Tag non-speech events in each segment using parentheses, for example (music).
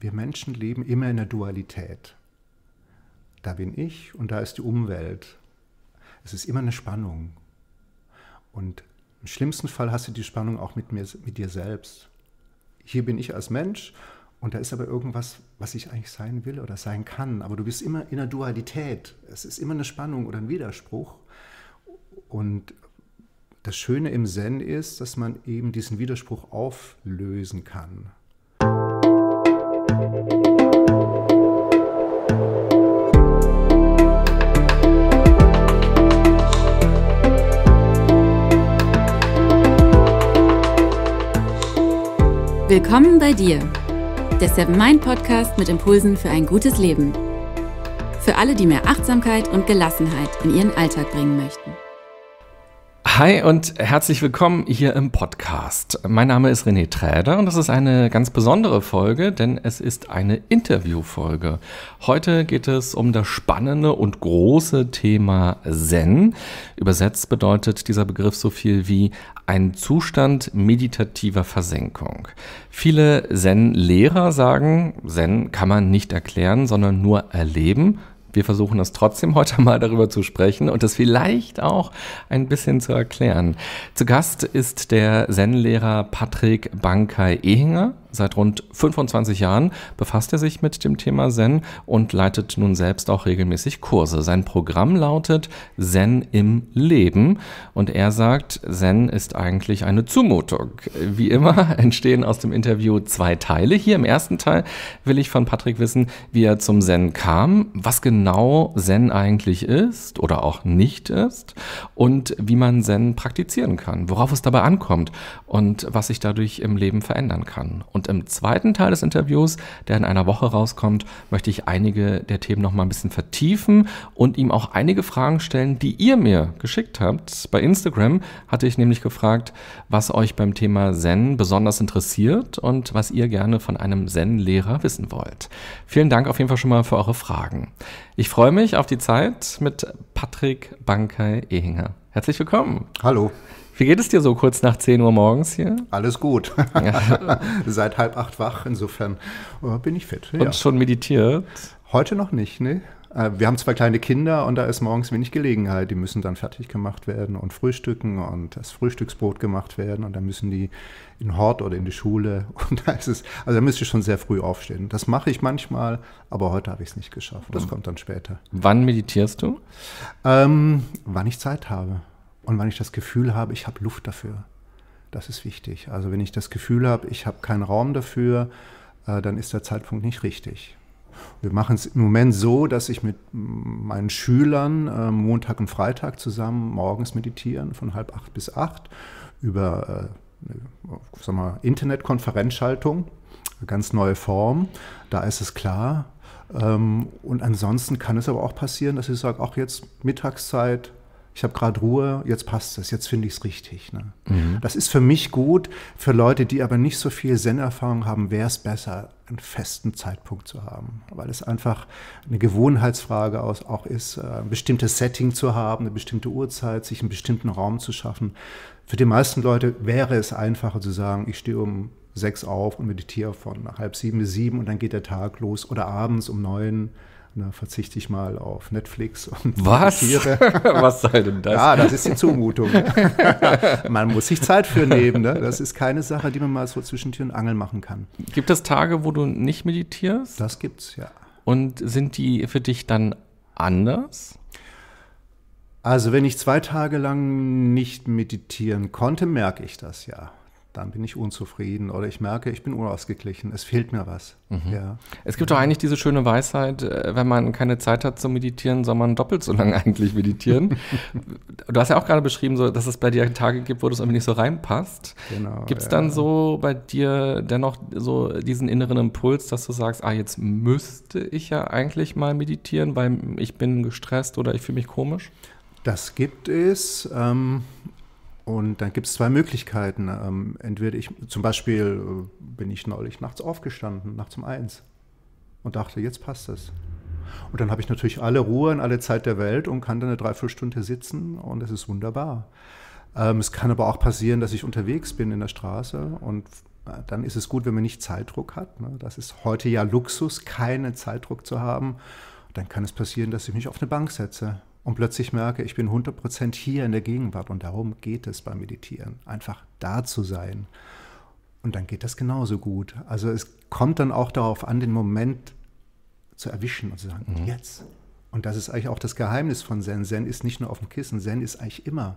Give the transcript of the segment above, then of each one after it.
wir Menschen leben immer in der Dualität. Da bin ich und da ist die Umwelt. Es ist immer eine Spannung. Und im schlimmsten Fall hast du die Spannung auch mit, mir, mit dir selbst. Hier bin ich als Mensch und da ist aber irgendwas, was ich eigentlich sein will oder sein kann. Aber du bist immer in der Dualität. Es ist immer eine Spannung oder ein Widerspruch. Und das Schöne im Zen ist, dass man eben diesen Widerspruch auflösen kann. Willkommen bei dir, der Seven Mind Podcast mit Impulsen für ein gutes Leben. Für alle, die mehr Achtsamkeit und Gelassenheit in ihren Alltag bringen möchten. Hi und herzlich willkommen hier im Podcast. Mein Name ist René Träder und das ist eine ganz besondere Folge, denn es ist eine Interviewfolge. Heute geht es um das spannende und große Thema Zen. Übersetzt bedeutet dieser Begriff so viel wie ein Zustand meditativer Versenkung. Viele Zen-Lehrer sagen, Zen kann man nicht erklären, sondern nur erleben. Wir versuchen es trotzdem heute (laughs) mal darüber zu sprechen und das vielleicht auch ein bisschen zu erklären. Zu Gast ist der Zen-Lehrer Patrick Bankai-Ehinger Seit rund 25 Jahren befasst er sich mit dem Thema Zen und leitet nun selbst auch regelmäßig Kurse. Sein Programm lautet Zen im Leben und er sagt, Zen ist eigentlich eine Zumutung. Wie immer (laughs) entstehen aus dem Interview zwei Teile. Hier im ersten Teil will ich von Patrick wissen, wie er zum Zen kam, was genau Zen eigentlich ist oder auch nicht ist und wie man Zen praktizieren kann, worauf es dabei ankommt und was sich dadurch im Leben verändern kann. Und und im zweiten Teil des Interviews, der in einer Woche rauskommt, möchte ich einige der Themen noch mal ein bisschen vertiefen und ihm auch einige Fragen stellen, die ihr mir geschickt habt. Bei Instagram hatte ich nämlich gefragt, was euch beim Thema Zen besonders interessiert und was ihr gerne von einem Zen-Lehrer wissen wollt. Vielen Dank auf jeden Fall schon mal für eure Fragen. Ich freue mich auf die Zeit mit Patrick Bankei-Ehinger. Herzlich willkommen. Hallo. Wie geht es dir so kurz nach 10 Uhr morgens hier? Alles gut. (laughs) (laughs) Seit halb acht wach, insofern äh, bin ich fit. Und ja. schon meditiert? Heute noch nicht, ne? Äh, wir haben zwei kleine Kinder und da ist morgens wenig Gelegenheit. Die müssen dann fertig gemacht werden und frühstücken und das Frühstücksbrot gemacht werden und dann müssen die in den Hort oder in die Schule. (laughs) Und da ist es, also da müsste ich schon sehr früh aufstehen. Das mache ich manchmal, aber heute habe ich es nicht geschafft. Das kommt dann später. Wann meditierst du? Ähm, wann ich Zeit habe und wenn ich das Gefühl habe, ich habe Luft dafür. Das ist wichtig. Also wenn ich das Gefühl habe, ich habe keinen Raum dafür, äh, dann ist der Zeitpunkt nicht richtig. Wir machen es im Moment so, dass ich mit meinen Schülern äh, Montag und Freitag zusammen morgens meditieren von halb acht bis acht über äh, sagen wir, Internetkonferenzschaltung, ganz neue Form. Da ist es klar. Ähm, und ansonsten kann es aber auch passieren, dass ich sage, auch jetzt Mittagszeit, ich habe gerade Ruhe, jetzt passt es, jetzt finde ich es richtig. Ne? Mhm. Das ist für mich gut, für Leute, die aber nicht so viel Zen-Erfahrung haben, wäre es besser, einen festen Zeitpunkt zu haben, weil es einfach eine Gewohnheitsfrage auch ist, äh, ein bestimmtes Setting zu haben, eine bestimmte Uhrzeit, sich einen bestimmten Raum zu schaffen. Für die meisten Leute wäre es einfacher zu sagen, ich stehe um sechs auf und meditiere von halb sieben bis sieben und dann geht der Tag los oder abends um neun. Na, verzichte ich mal auf Netflix und Was? Tiere. (laughs) Was sei denn das? Ja, das ist die Zumutung. (laughs) man muss sich Zeit für nehmen. Ne? Das ist keine Sache, die man mal so zwischen Tür und Angel machen kann. Gibt es Tage, wo du nicht meditierst? Das gibt's, ja. Und sind die für dich dann anders? Also, wenn ich zwei Tage lang nicht meditieren konnte, merke ich das ja dann bin ich unzufrieden oder ich merke, ich bin unausgeglichen, es fehlt mir was. Mhm. Ja. Es gibt doch eigentlich diese schöne Weisheit, äh, wenn man keine Zeit hat zu meditieren, soll man doppelt so lange (laughs) eigentlich meditieren. (laughs) du hast ja auch gerade beschrieben, so, dass es bei dir Tage gibt, wo das irgendwie nicht so reinpasst. Genau, gibt es ja. dann so bei dir dennoch so diesen inneren Impuls, dass du sagst, ah, jetzt müsste ich ja eigentlich mal meditieren, weil ich bin gestresst oder ich fühle mich komisch? Das gibt es. Ähm, und dann gibt es zwei Möglichkeiten. Ähm, entweder ich, zum Beispiel äh, bin ich neulich nachts aufgestanden, nachts um eins, und dachte, jetzt passt das. Und dann habe ich natürlich alle Ruhe und alle Zeit der Welt und kann dann eine Dreiviertelstunde sitzen und es ist wunderbar. Ähm, es kann aber auch passieren, dass ich unterwegs bin in der Straße und äh, dann ist es gut, wenn man nicht Zeitdruck hat. Ne? Das ist heute ja Luxus, keinen Zeitdruck zu haben. Dann kann es passieren, dass ich mich auf eine Bank setze und plötzlich merke, ich bin 100% hier in der Gegenwart und darum geht es beim Meditieren, einfach da zu sein. Und dann geht das genauso gut. Also es kommt dann auch darauf an, den Moment zu erwischen und zu sagen, mhm. jetzt. Und das ist eigentlich auch das Geheimnis von Zen. Zen ist nicht nur auf dem Kissen, Zen ist eigentlich immer.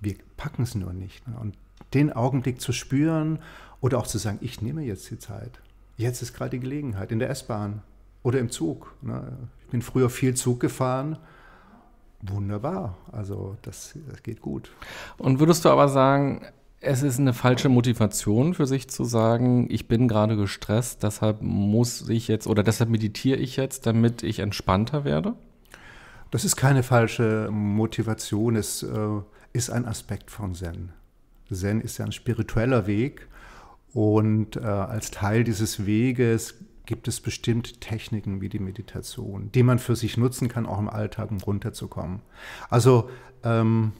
Wir packen es nur nicht. Ne? Und den Augenblick zu spüren oder auch zu sagen, ich nehme jetzt die Zeit. Jetzt ist gerade die Gelegenheit in der S-Bahn oder im Zug. Ne? Ich bin früher viel Zug gefahren wunderbar. Also das, das geht gut. Und würdest du aber sagen, es ist eine falsche Motivation für sich zu sagen, ich bin gerade gestresst, deshalb muss ich jetzt oder deshalb meditiere ich jetzt, damit ich entspannter werde? Das ist keine falsche Motivation, es äh, ist ein Aspekt von Zen. Zen ist ja ein spiritueller Weg und äh, als Teil dieses Weges gibt es bestimmt Techniken wie die Meditation, die man für sich nutzen kann, auch im Alltag, um runterzukommen. Also ähm,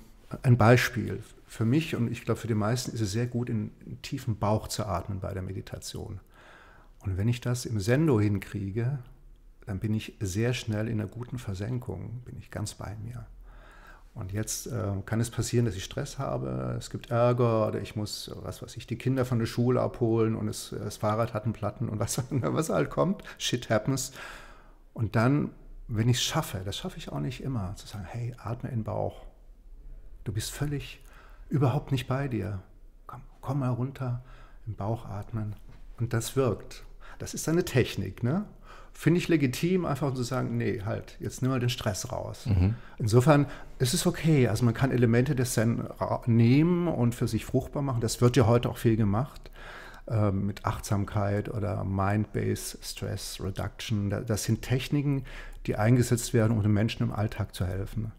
ein Beispiel für mich und ich glaube für die meisten ist es sehr gut, in, in tiefen Bauch zu atmen bei der Meditation. Und wenn ich das im Sendo hinkriege, dann bin ich sehr schnell in einer guten Versenkung, bin ich ganz bei mir. Und jetzt äh, kann es passieren, dass ich Stress habe, es gibt Ärger oder ich muss, was weiß ich, die Kinder von der Schule abholen und es, das Fahrrad hat einen Platten und was, (laughs) was halt kommt. Shit happens. Und dann, wenn ich es schaffe, das schaffe ich auch nicht immer, zu sagen, hey, atme in den Bauch. Du bist völlig überhaupt nicht bei dir. Komm, komm mal runter, im Bauch atmen. Und das wirkt. Das ist eine Technik, ne? finde ich legitim, einfach zu sagen, nee, halt, jetzt nimm mal den Stress raus. Mhm. Insofern es okay. Also man kann Elemente des Zen nehmen und für sich fruchtbar machen. Das wird ja heute auch viel gemacht äh, mit Achtsamkeit oder Mind-Based Stress Reduction. Das sind Techniken, die eingesetzt werden, um den Menschen im Alltag zu helfen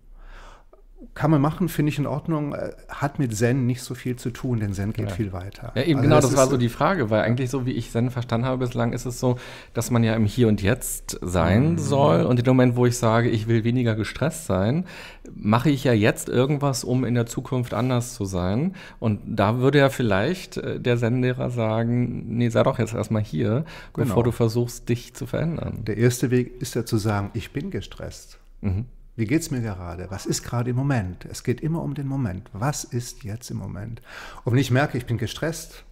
kann man machen, finde ich in Ordnung, äh, hat mit Zen nicht so viel zu tun, denn Zen geht ja. viel weiter. Ja, eben also genau, das, das war so äh, die Frage, weil eigentlich so, wie ich Zen verstanden habe bislang, ist es so, dass man ja im Hier und Jetzt sein mhm. soll und in dem Moment, wo ich sage, ich will weniger gestresst sein, mache ich ja jetzt irgendwas, um in der Zukunft anders zu sein und da würde ja vielleicht äh, der Zen-Lehrer sagen, nee, sei doch jetzt erstmal hier, genau. bevor du versuchst, dich zu verändern. Der erste Weg ist ja zu sagen, ich bin gestresst. Mhm. Wie geht es mir gerade? Was ist gerade im Moment? Es geht immer um den Moment. Was ist jetzt im Moment? Und wenn ich merke, ich bin gestresst,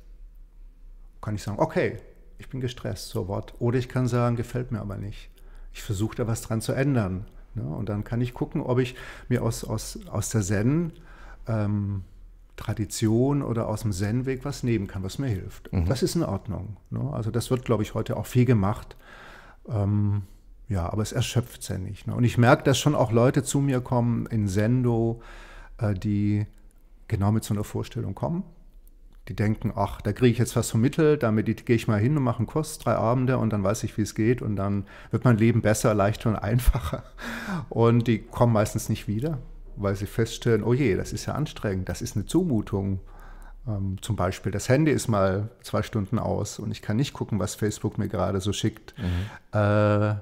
kann ich sagen, okay, ich bin gestresst, so what? Oder ich kann sagen, gefällt mir aber nicht. Ich versuche da was dran zu ändern. Ne? Und dann kann ich gucken, ob ich mir aus, aus, aus der Zen ähm, Tradition oder aus dem Zen-Weg was nehmen kann, was mir hilft. Mhm. Das ist in Ordnung. Ne? Also das wird, glaube ich, heute auch viel gemacht. Ähm, ja, aber es erschöpft ja nicht. Ne? Und ich merke, dass schon auch Leute zu mir kommen in Sendo, äh, die genau mit so einer Vorstellung kommen. Die denken, ach, da kriege ich jetzt was vermittelt, damit gehe ich mal hin und mache einen Kurs, drei Abende und dann weiß ich, wie es geht und dann wird mein Leben besser, leichter und einfacher. Und die kommen meistens nicht wieder, weil sie feststellen, oh je, das ist ja anstrengend, das ist eine Zumutung. Ähm, zum Beispiel, das Handy ist mal zwei Stunden aus und ich kann nicht gucken, was Facebook mir gerade so schickt. Mhm. Äh,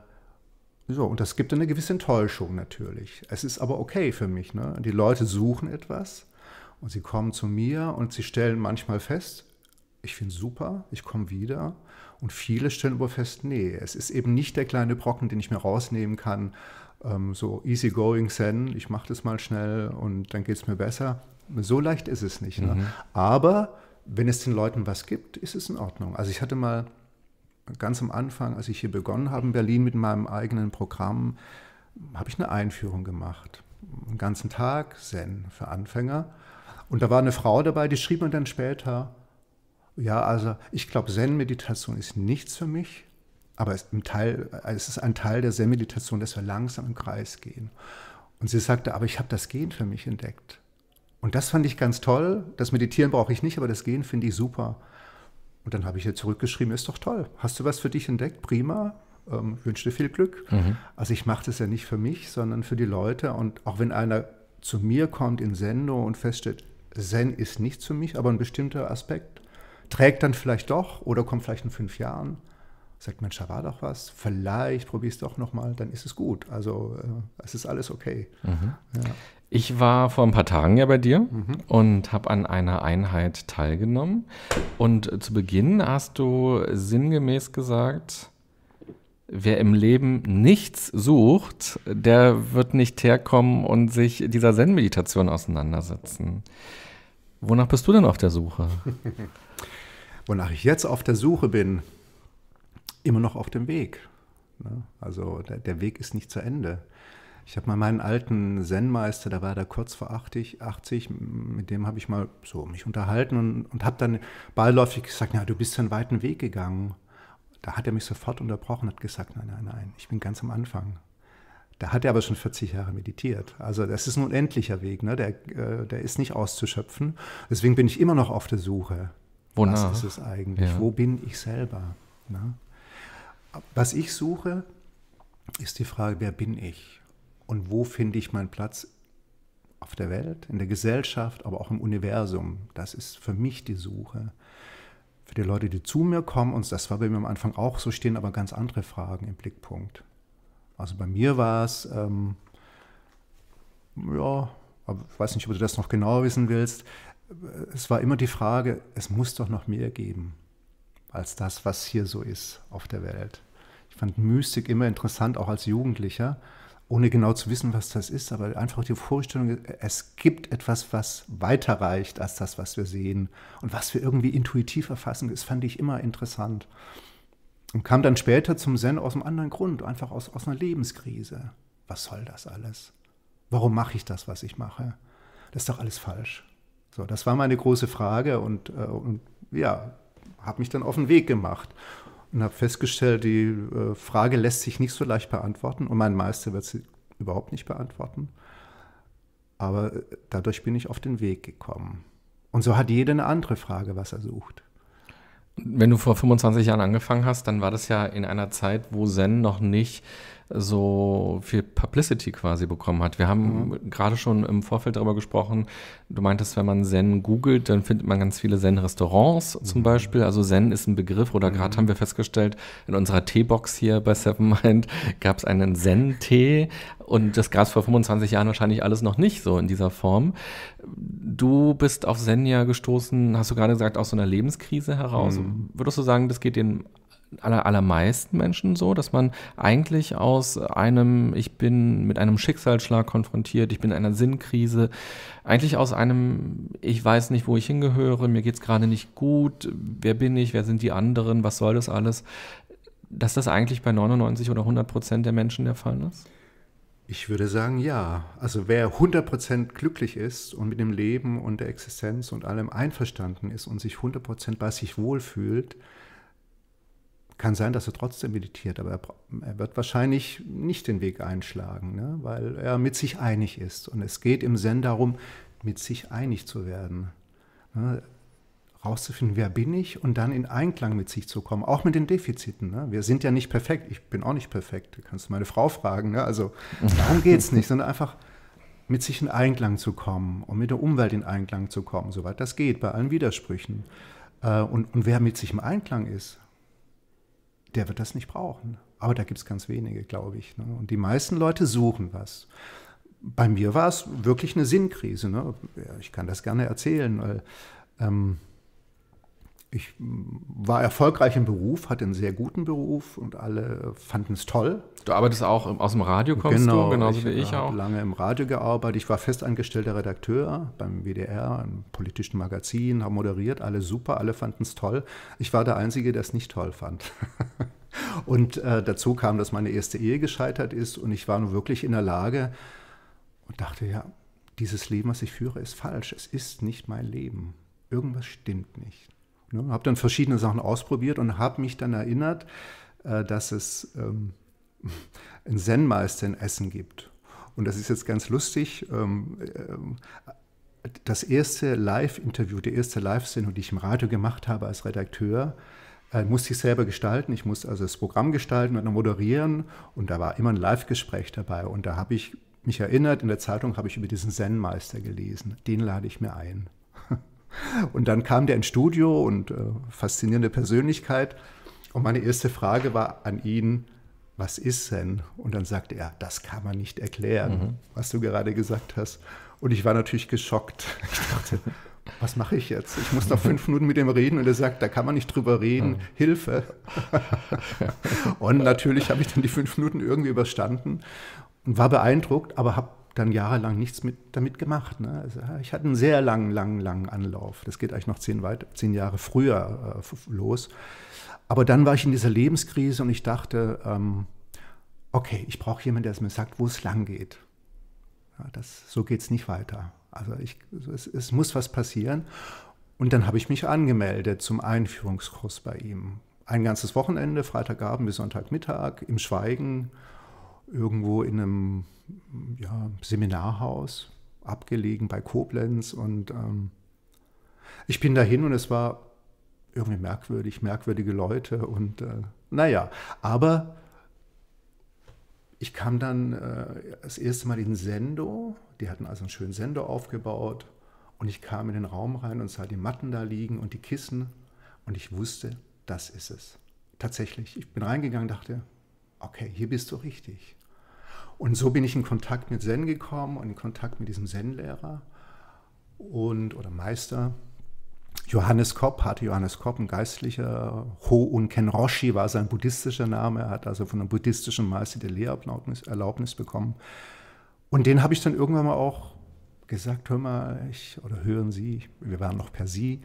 so, und das gibt eine gewisse Enttäuschung natürlich. Es ist aber okay für mich. Ne? Die Leute suchen etwas und sie kommen zu mir und sie stellen manchmal fest, ich finde es super, ich komme wieder. Und viele stellen aber fest, nee, es ist eben nicht der kleine Brocken, den ich mir rausnehmen kann, ähm, so easy going Zen, ich mache das mal schnell und dann geht es mir besser. So leicht ist es nicht. Ne? Mhm. Aber wenn es den Leuten was gibt, ist es in Ordnung. Also ich hatte mal ganz am Anfang, als ich hier begonnen habe in Berlin mit meinem eigenen Programm, habe ich eine Einführung gemacht. Einen ganzen Tag Zen für Anfänger. Und da war eine Frau dabei, die schrieb mir dann später, ja, also ich glaube, Zen-Meditation ist nichts für mich, aber es, im Teil, es ist ein Teil der Zen-Meditation, dass wir langsam im Kreis gehen. Und sie sagte, aber ich habe das Gehen für mich entdeckt. Und das fand ich ganz toll. Das Meditieren brauche ich nicht, aber das Gehen finde ich super. Und dann habe ich ihr zurückgeschrieben, ist doch toll. Hast du was für dich entdeckt? Prima. Ähm, wünsche dir viel Glück. Mhm. Also ich mache das ja nicht für mich, sondern für die Leute. Und auch wenn einer zu mir kommt in Sendung und feststellt, Zen ist nicht für mich, aber ein bestimmter Aspekt trägt dann vielleicht doch oder kommt vielleicht in fünf Jahren, sagt man, da war doch was, vielleicht probier es doch nochmal, dann ist es gut. Also äh, es ist alles okay. Mhm. Ja. Ich war vor ein paar Tagen ja bei dir mhm. und habe an einer Einheit teilgenommen. Und zu Beginn hast du sinngemäß gesagt, wer im Leben nichts sucht, der wird nicht herkommen und sich dieser Zen-Meditation auseinandersetzen. Wonach bist du denn auf der Suche? (laughs) Wonach ich jetzt auf der Suche bin, immer noch auf dem Weg. Ne? Also der Weg ist nicht zu Ende. Ich habe mal meinen alten Zen-Meister, da war da kurz vor 80, 80 mit dem habe ich mal so mich unterhalten und, und habe dann beiläufig gesagt, ja, du bist einen weiten Weg gegangen. Da hat er mich sofort unterbrochen und hat gesagt, nein, nein, nein, ich bin ganz am Anfang. Da hat er aber schon 40 Jahre meditiert. Also das ist ein unendlicher Weg, ne? der, äh, der ist nicht auszuschöpfen. Deswegen bin ich immer noch auf der Suche. Wonach? Was ist es eigentlich? Ja. Wo bin ich selber? Ne? Was ich suche, ist die Frage, wer bin ich? und wo finde ich meinen Platz auf der Welt, in der Gesellschaft, aber auch im Universum. Das ist für mich die Suche. Für die Leute, die zu mir kommen, und das war bei mir am Anfang auch so, stehen aber ganz andere Fragen im Blickpunkt. Also bei mir war es, ähm, ja, aber ich weiß nicht, ob du das noch genauer wissen willst, es war immer die Frage, es muss doch noch mehr geben als das, was hier so ist auf der Welt. Ich fand Mystik immer interessant, auch als Jugendlicher ohne genau zu wissen, was das ist, aber einfach die Vorstellung, es gibt etwas, was weiter reicht als das, was wir sehen und was wir irgendwie intuitiv erfassen, das fand ich immer interessant. Und kam dann später zum Zen aus einem anderen Grund, einfach aus, aus einer Lebenskrise. Was soll das alles? Warum mache ich das, was ich mache? Das ist doch alles falsch. So, das war meine große Frage und, äh, und ja, habe mich dann auf den Weg gemacht und habe festgestellt, die äh, Frage lässt sich nicht so leicht beantworten und mein Meister wird sie überhaupt nicht beantworten. Aber äh, dadurch bin ich auf den Weg gekommen. Und so hat jeder eine andere Frage, was er sucht wenn du vor 25 Jahren angefangen hast, dann war das ja in einer Zeit, wo Zen noch nicht so viel Publicity quasi bekommen hat. Wir haben mhm. gerade schon im Vorfeld darüber gesprochen. Du meintest, wenn man Zen googelt, dann findet man ganz viele Zen-Restaurants mhm. zum Beispiel. Also Zen ist ein Begriff oder gerade mhm. haben wir festgestellt, in unserer Teebox hier bei Seven Mind (laughs) gab es einen Zen-Tee. Und das gab es vor 25 Jahren wahrscheinlich alles noch nicht so in dieser Form. Du bist auf Senja gestoßen, hast du gerade gesagt, aus so einer Lebenskrise heraus. Mhm. Würdest du sagen, das geht den aller, allermeisten Menschen so, dass man eigentlich aus einem, ich bin mit einem Schicksalsschlag konfrontiert, ich bin in einer Sinnkrise, eigentlich aus einem, ich weiß nicht, wo ich hingehöre, mir geht es gerade nicht gut, wer bin ich, wer sind die anderen, was soll das alles, dass das eigentlich bei 99 oder 100 Prozent der Menschen der Fall ist? Ich würde sagen, ja. Also wer 100% glücklich ist und mit dem Leben und der Existenz und allem einverstanden ist und sich 100% bei sich wohlfühlt, kann sein, dass er trotzdem meditiert, aber er, er wird wahrscheinlich nicht den Weg einschlagen, ne? weil er mit sich einig ist. Und es geht im Zen darum, mit sich einig zu werden. Ne? rauszufinden, wer bin ich und dann in Einklang mit sich zu kommen, auch mit den Defiziten. Ne? Wir sind ja nicht perfekt, ich bin auch nicht perfekt, da kannst du meine Frau fragen, ne? also darum geht es nicht, sondern einfach mit sich in Einklang zu kommen und mit der Umwelt in Einklang zu kommen, soweit das geht, bei allen Widersprüchen. Äh, und, und wer mit sich im Einklang ist, der wird das nicht brauchen. Aber da gibt es ganz wenige, glaube ich. Ne? Und die meisten Leute suchen was bei mir war es wirklich eine Sinnkrise. Ne? Ich kann das gerne erzählen, weil ähm, ich war erfolgreich im Beruf, hatte einen sehr guten Beruf und alle fanden es toll. Du arbeitest auch aus dem Radio, kommst genau, du, genauso ich wie ich auch. lange im Radio gearbeitet. Ich war festangestellter Redakteur beim WDR, im politischen Magazin, habe moderiert, alle super, alle fanden es toll. Ich war der Einzige, der es nicht toll fand. (laughs) und äh, dazu kam, dass meine erste Ehe gescheitert ist und ich war nun wirklich in der Lage und dachte, ja, dieses Leben, was ich führe, ist falsch. Es ist nicht mein Leben. Irgendwas stimmt nicht. Ne? Habe dann verschiedene Sachen ausprobiert und habe mich dann erinnert, äh, dass es ähm, (laughs) einen Zen-Meister in Essen gibt. Und das ist jetzt ganz lustig. Ähm, äh, das erste Live-Interview, die erste Live-Sendung, die ich im Radio gemacht habe als Redakteur, äh, musste ich selber gestalten. Ich musste also das Programm gestalten und moderieren. Und da war immer ein Live-Gespräch dabei. Und da habe ich mich erinnert, in der Zeitung habe ich über diesen Zen-Meister gelesen. Den lade ich mir ein. Und dann kam der ins Studio und äh, faszinierende Persönlichkeit. Und meine erste Frage war an ihn, was ist denn? Und dann sagte er, das kann man nicht erklären, mhm. was du gerade gesagt hast. Und ich war natürlich geschockt. (laughs) Ich dachte, was mache ich jetzt? Ich muss noch fünf Minuten mit ihm reden und er sagt, da kann man nicht drüber reden, mhm. Hilfe. und natürlich habe ich dann die fünf Minuten irgendwie überstanden und war beeindruckt, aber habe dann jahrelang nichts mit, damit gemacht. Ne? Also ich hatte einen sehr langen, langen, langen Anlauf. Das geht eigentlich noch zehn, weit, zehn Jahre früher äh, los. Aber dann war ich in dieser Lebenskrise und ich dachte, ähm, okay, ich brauche jemanden, der es mir sagt, wo es lang geht. Ja, das, so geht es nicht weiter. Also ich, es, es muss was passieren. Und dann habe ich mich angemeldet zum Einführungskurs bei ihm. Ein ganzes Wochenende, Freitagabend bis Sonntagmittag, im Schweigen irgendwo in einem ja, Seminarhaus, abgelegen bei Koblenz. Und ähm, ich bin dahin und es war irgendwie merkwürdig, merkwürdige Leute. Und äh, naja, aber ich kam dann äh, das erste Mal in Sendo. Die hatten also einen schönen Sendo aufgebaut. Und ich kam in den Raum rein und sah die Matten da liegen und die Kissen. Und ich wusste, das ist es. Tatsächlich. Ich bin reingegangen und dachte, okay, hier bist du richtig. Und so bin ich in Kontakt mit Zen gekommen und in Kontakt mit diesem Zen-Lehrer und oder Meister. Johannes Kopp hatte Johannes Kopp, ein geistlicher. Ho-Un Roshi war sein buddhistischer Name. Er hat also von einem buddhistischen Meister die Lehrerlaubnis Erlaubnis bekommen. Und den habe ich dann irgendwann mal auch gesagt: Hör mal, ich, oder hören Sie, wir waren noch per Sie,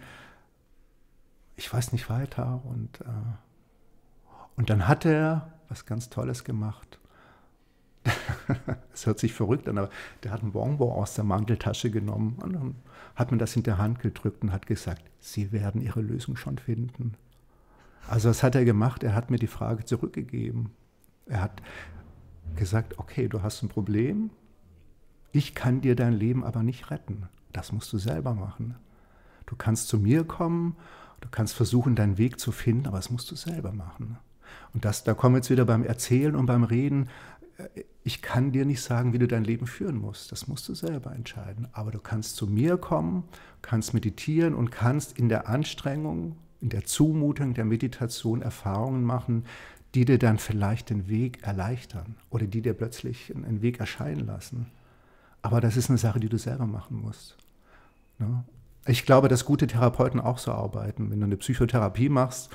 ich weiß nicht weiter. Und, äh, und dann hat er was ganz Tolles gemacht. Es (laughs) hört sich verrückt an, aber der hat ein Bonbon aus der Manteltasche genommen und dann hat mir das in der Hand gedrückt und hat gesagt, Sie werden Ihre Lösung schon finden. Also was hat er gemacht? Er hat mir die Frage zurückgegeben. Er hat gesagt, okay, du hast ein Problem, ich kann dir dein Leben aber nicht retten. Das musst du selber machen. Du kannst zu mir kommen, du kannst versuchen, deinen Weg zu finden, aber das musst du selber machen. Und das, da kommen wir jetzt wieder beim Erzählen und beim Reden ich kann dir nicht sagen, wie du dein Leben führen musst. Das musst du selber entscheiden. Aber du kannst zu mir kommen, kannst meditieren und kannst in der Anstrengung, in der Zumutung der Meditation Erfahrungen machen, die dir dann vielleicht den Weg erleichtern oder die dir plötzlich einen Weg erscheinen lassen. Aber das ist eine Sache, die du selber machen musst. Ne? Ich glaube, dass gute Therapeuten auch so arbeiten. Wenn du eine Psychotherapie machst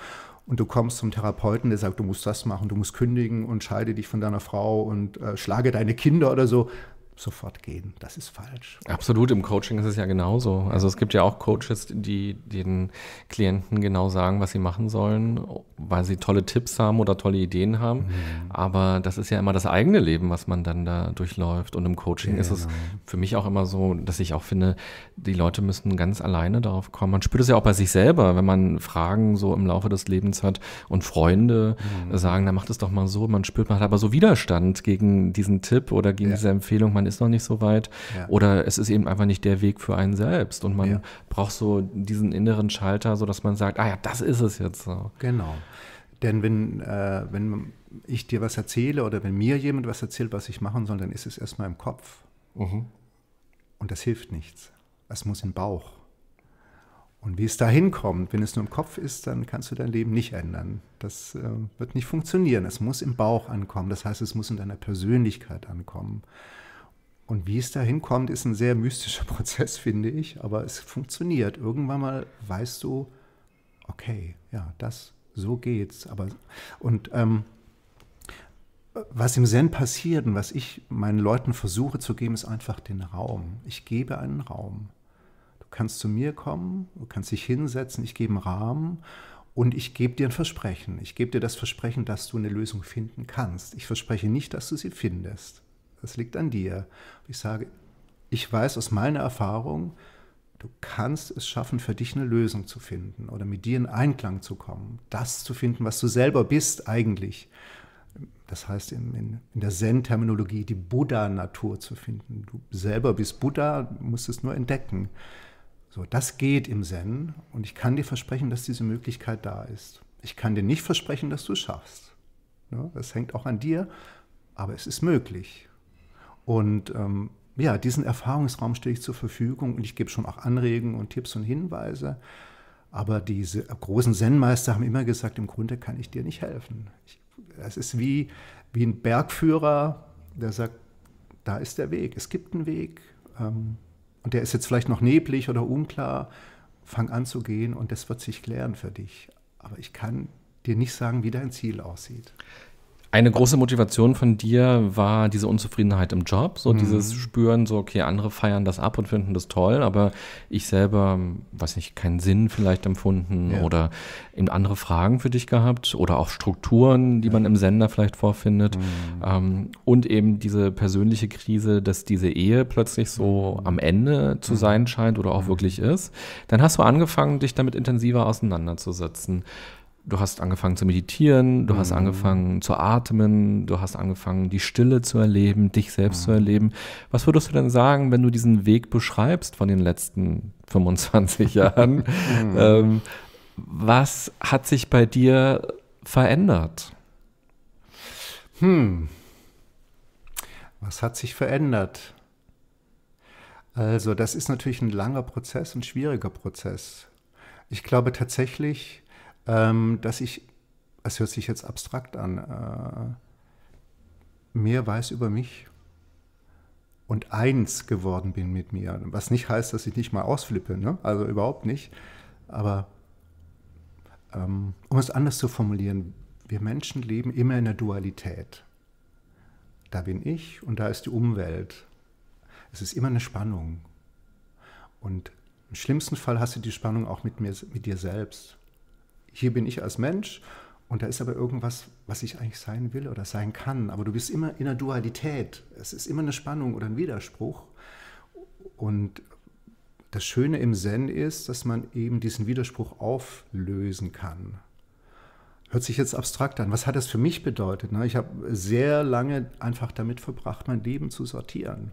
und du kommst zum Therapeuten, der sagt, du musst das machen, du musst kündigen und scheide dich von deiner Frau und äh, schlage deine Kinder oder so, sofort gehen. Das ist falsch. Absolut, im Coaching ist es ja genauso. Also es gibt ja auch Coaches, die den Klienten genau sagen, was sie machen sollen, weil sie tolle Tipps haben oder tolle Ideen haben. Mhm. Aber das ist ja immer das eigene Leben, was man dann da durchläuft. Und im Coaching genau. ist es genau. für mich auch immer so, dass ich auch finde, die Leute müssen ganz alleine darauf kommen. Man spürt es ja auch bei sich selber, wenn man Fragen so im Laufe des Lebens hat und Freunde mhm. sagen, dann macht es doch mal so. Man spürt, man hat aber so Widerstand gegen diesen Tipp oder gegen ja. diese Empfehlung. Man ist noch nicht so weit. Ja. Oder es ist eben einfach nicht der Weg für einen selbst. Und man ja. braucht so diesen inneren Schalter, sodass man sagt, ah ja, das ist es jetzt. So. Genau. Denn wenn, äh, wenn ich dir was erzähle oder wenn mir jemand was erzählt, was ich machen soll, dann ist es erstmal im Kopf. Mhm. Und das hilft nichts. Es muss im Bauch. Und wie es da hinkommt, wenn es nur im Kopf ist, dann kannst du dein Leben nicht ändern. Das äh, wird nicht funktionieren. Es muss im Bauch ankommen. Das heißt, es muss in deiner Persönlichkeit ankommen. Und wie es da hinkommt, ist ein sehr mystischer (laughs) Prozess, finde ich. Aber es funktioniert. Irgendwann mal weißt du, okay, ja, das, so geht's. Aber, und ähm, was im Zen passiert und was ich meinen Leuten versuche zu geben, ist einfach den Raum. Ich gebe einen Raum. Du kannst zu mir kommen, du kannst dich hinsetzen, ich gebe einen Rahmen und ich gebe dir ein Versprechen. Ich gebe dir das Versprechen, dass du eine Lösung finden kannst. Ich verspreche nicht, dass du sie findest. Das liegt an dir. Ich sage, ich weiß aus meiner Erfahrung, du kannst es schaffen, für dich eine Lösung zu finden oder mit dir in Einklang zu kommen, das zu finden, was du selber bist eigentlich. Das heißt in, in, in der Zen-Terminologie die Buddha-Natur zu finden. Du selber bist Buddha, musst es nur entdecken. So, das geht im Zen und ich kann dir versprechen, dass diese Möglichkeit da ist. Ich kann dir nicht versprechen, dass du es schaffst. Ne, das hängt auch an dir, aber es ist möglich. Und ähm, ja, diesen Erfahrungsraum stelle ich zur Verfügung und ich gebe schon auch Anregungen und Tipps und Hinweise. Aber diese großen Zen-Meister haben immer gesagt, im Grunde kann ich dir nicht helfen. Es ist wie, wie ein Bergführer, der sagt, da ist der Weg, es gibt einen Weg. Ähm, und der ist jetzt vielleicht noch neblig oder unklar. Fang an zu gehen und das wird sich klären für dich. Aber ich kann dir nicht sagen, wie dein Ziel aussieht. Eine große Motivation von dir war diese Unzufriedenheit im Job, so mhm. dieses Spüren, so, okay, andere feiern das ab und finden das toll, aber ich selber, weiß nicht, keinen Sinn vielleicht empfunden ja. oder eben andere Fragen für dich gehabt oder auch Strukturen, die ja. man im Sender vielleicht vorfindet mhm. ähm, und eben diese persönliche Krise, dass diese Ehe plötzlich so mhm. am Ende zu mhm. sein scheint oder auch mhm. wirklich ist. Dann hast du angefangen, dich damit intensiver auseinanderzusetzen du hast angefangen zu meditieren, du mhm. hast angefangen zu atmen, du hast angefangen, die Stille zu erleben, dich selbst mhm. zu erleben. Was würdest du denn sagen, wenn du diesen Weg beschreibst von den letzten 25 (laughs) Jahren? Mhm. Ähm, was hat sich bei dir verändert? Hm. Was hat sich verändert? Also, das ist natürlich ein langer Prozess, ein schwieriger Prozess. Ich glaube tatsächlich, ähm, dass ich, es hört sich jetzt abstrakt an, äh, mehr weiß über mich und eins geworden bin mit mir. Was nicht heißt, dass ich nicht mal ausflippe, ne? also überhaupt nicht. Aber ähm, um es anders zu formulieren, wir Menschen leben immer in der Dualität. Da bin ich und da ist die Umwelt. Es ist immer eine Spannung. Und im schlimmsten Fall hast du die Spannung auch mit, mir, mit dir selbst hier bin ich als Mensch und da ist aber irgendwas, was ich eigentlich sein will oder sein kann. Aber du bist immer in der Dualität. Es ist immer eine Spannung oder ein Widerspruch. Und das Schöne im Zen ist, dass man eben diesen Widerspruch auflösen kann. Hört sich jetzt abstrakt an. Was hat das für mich bedeutet? Ne? Ich habe sehr lange einfach damit verbracht, mein Leben zu sortieren.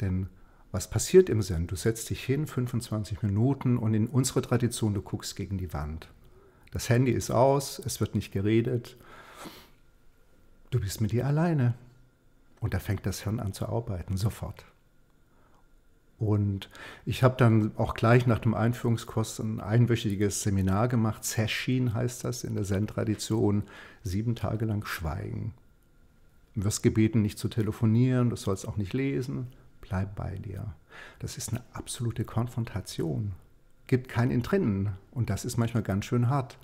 Denn was passiert im Zen? Du setzt dich hin, 25 Minuten, und in unserer Tradition, du guckst gegen die Wand. Das Handy ist aus, es wird nicht geredet. Du bist mit dir alleine. Und da fängt das Hirn an zu arbeiten, sofort. Und ich habe dann auch gleich nach dem Einführungskurs ein einwöchiges Seminar gemacht. Session heißt das in der Zen-Tradition. Sieben Tage lang Schweigen. Du wirst gebeten, nicht zu telefonieren, du sollst auch nicht lesen, bleib bei dir. Das ist eine absolute Konfrontation. Gibt kein Entrinnen. Und das ist manchmal ganz schön hart.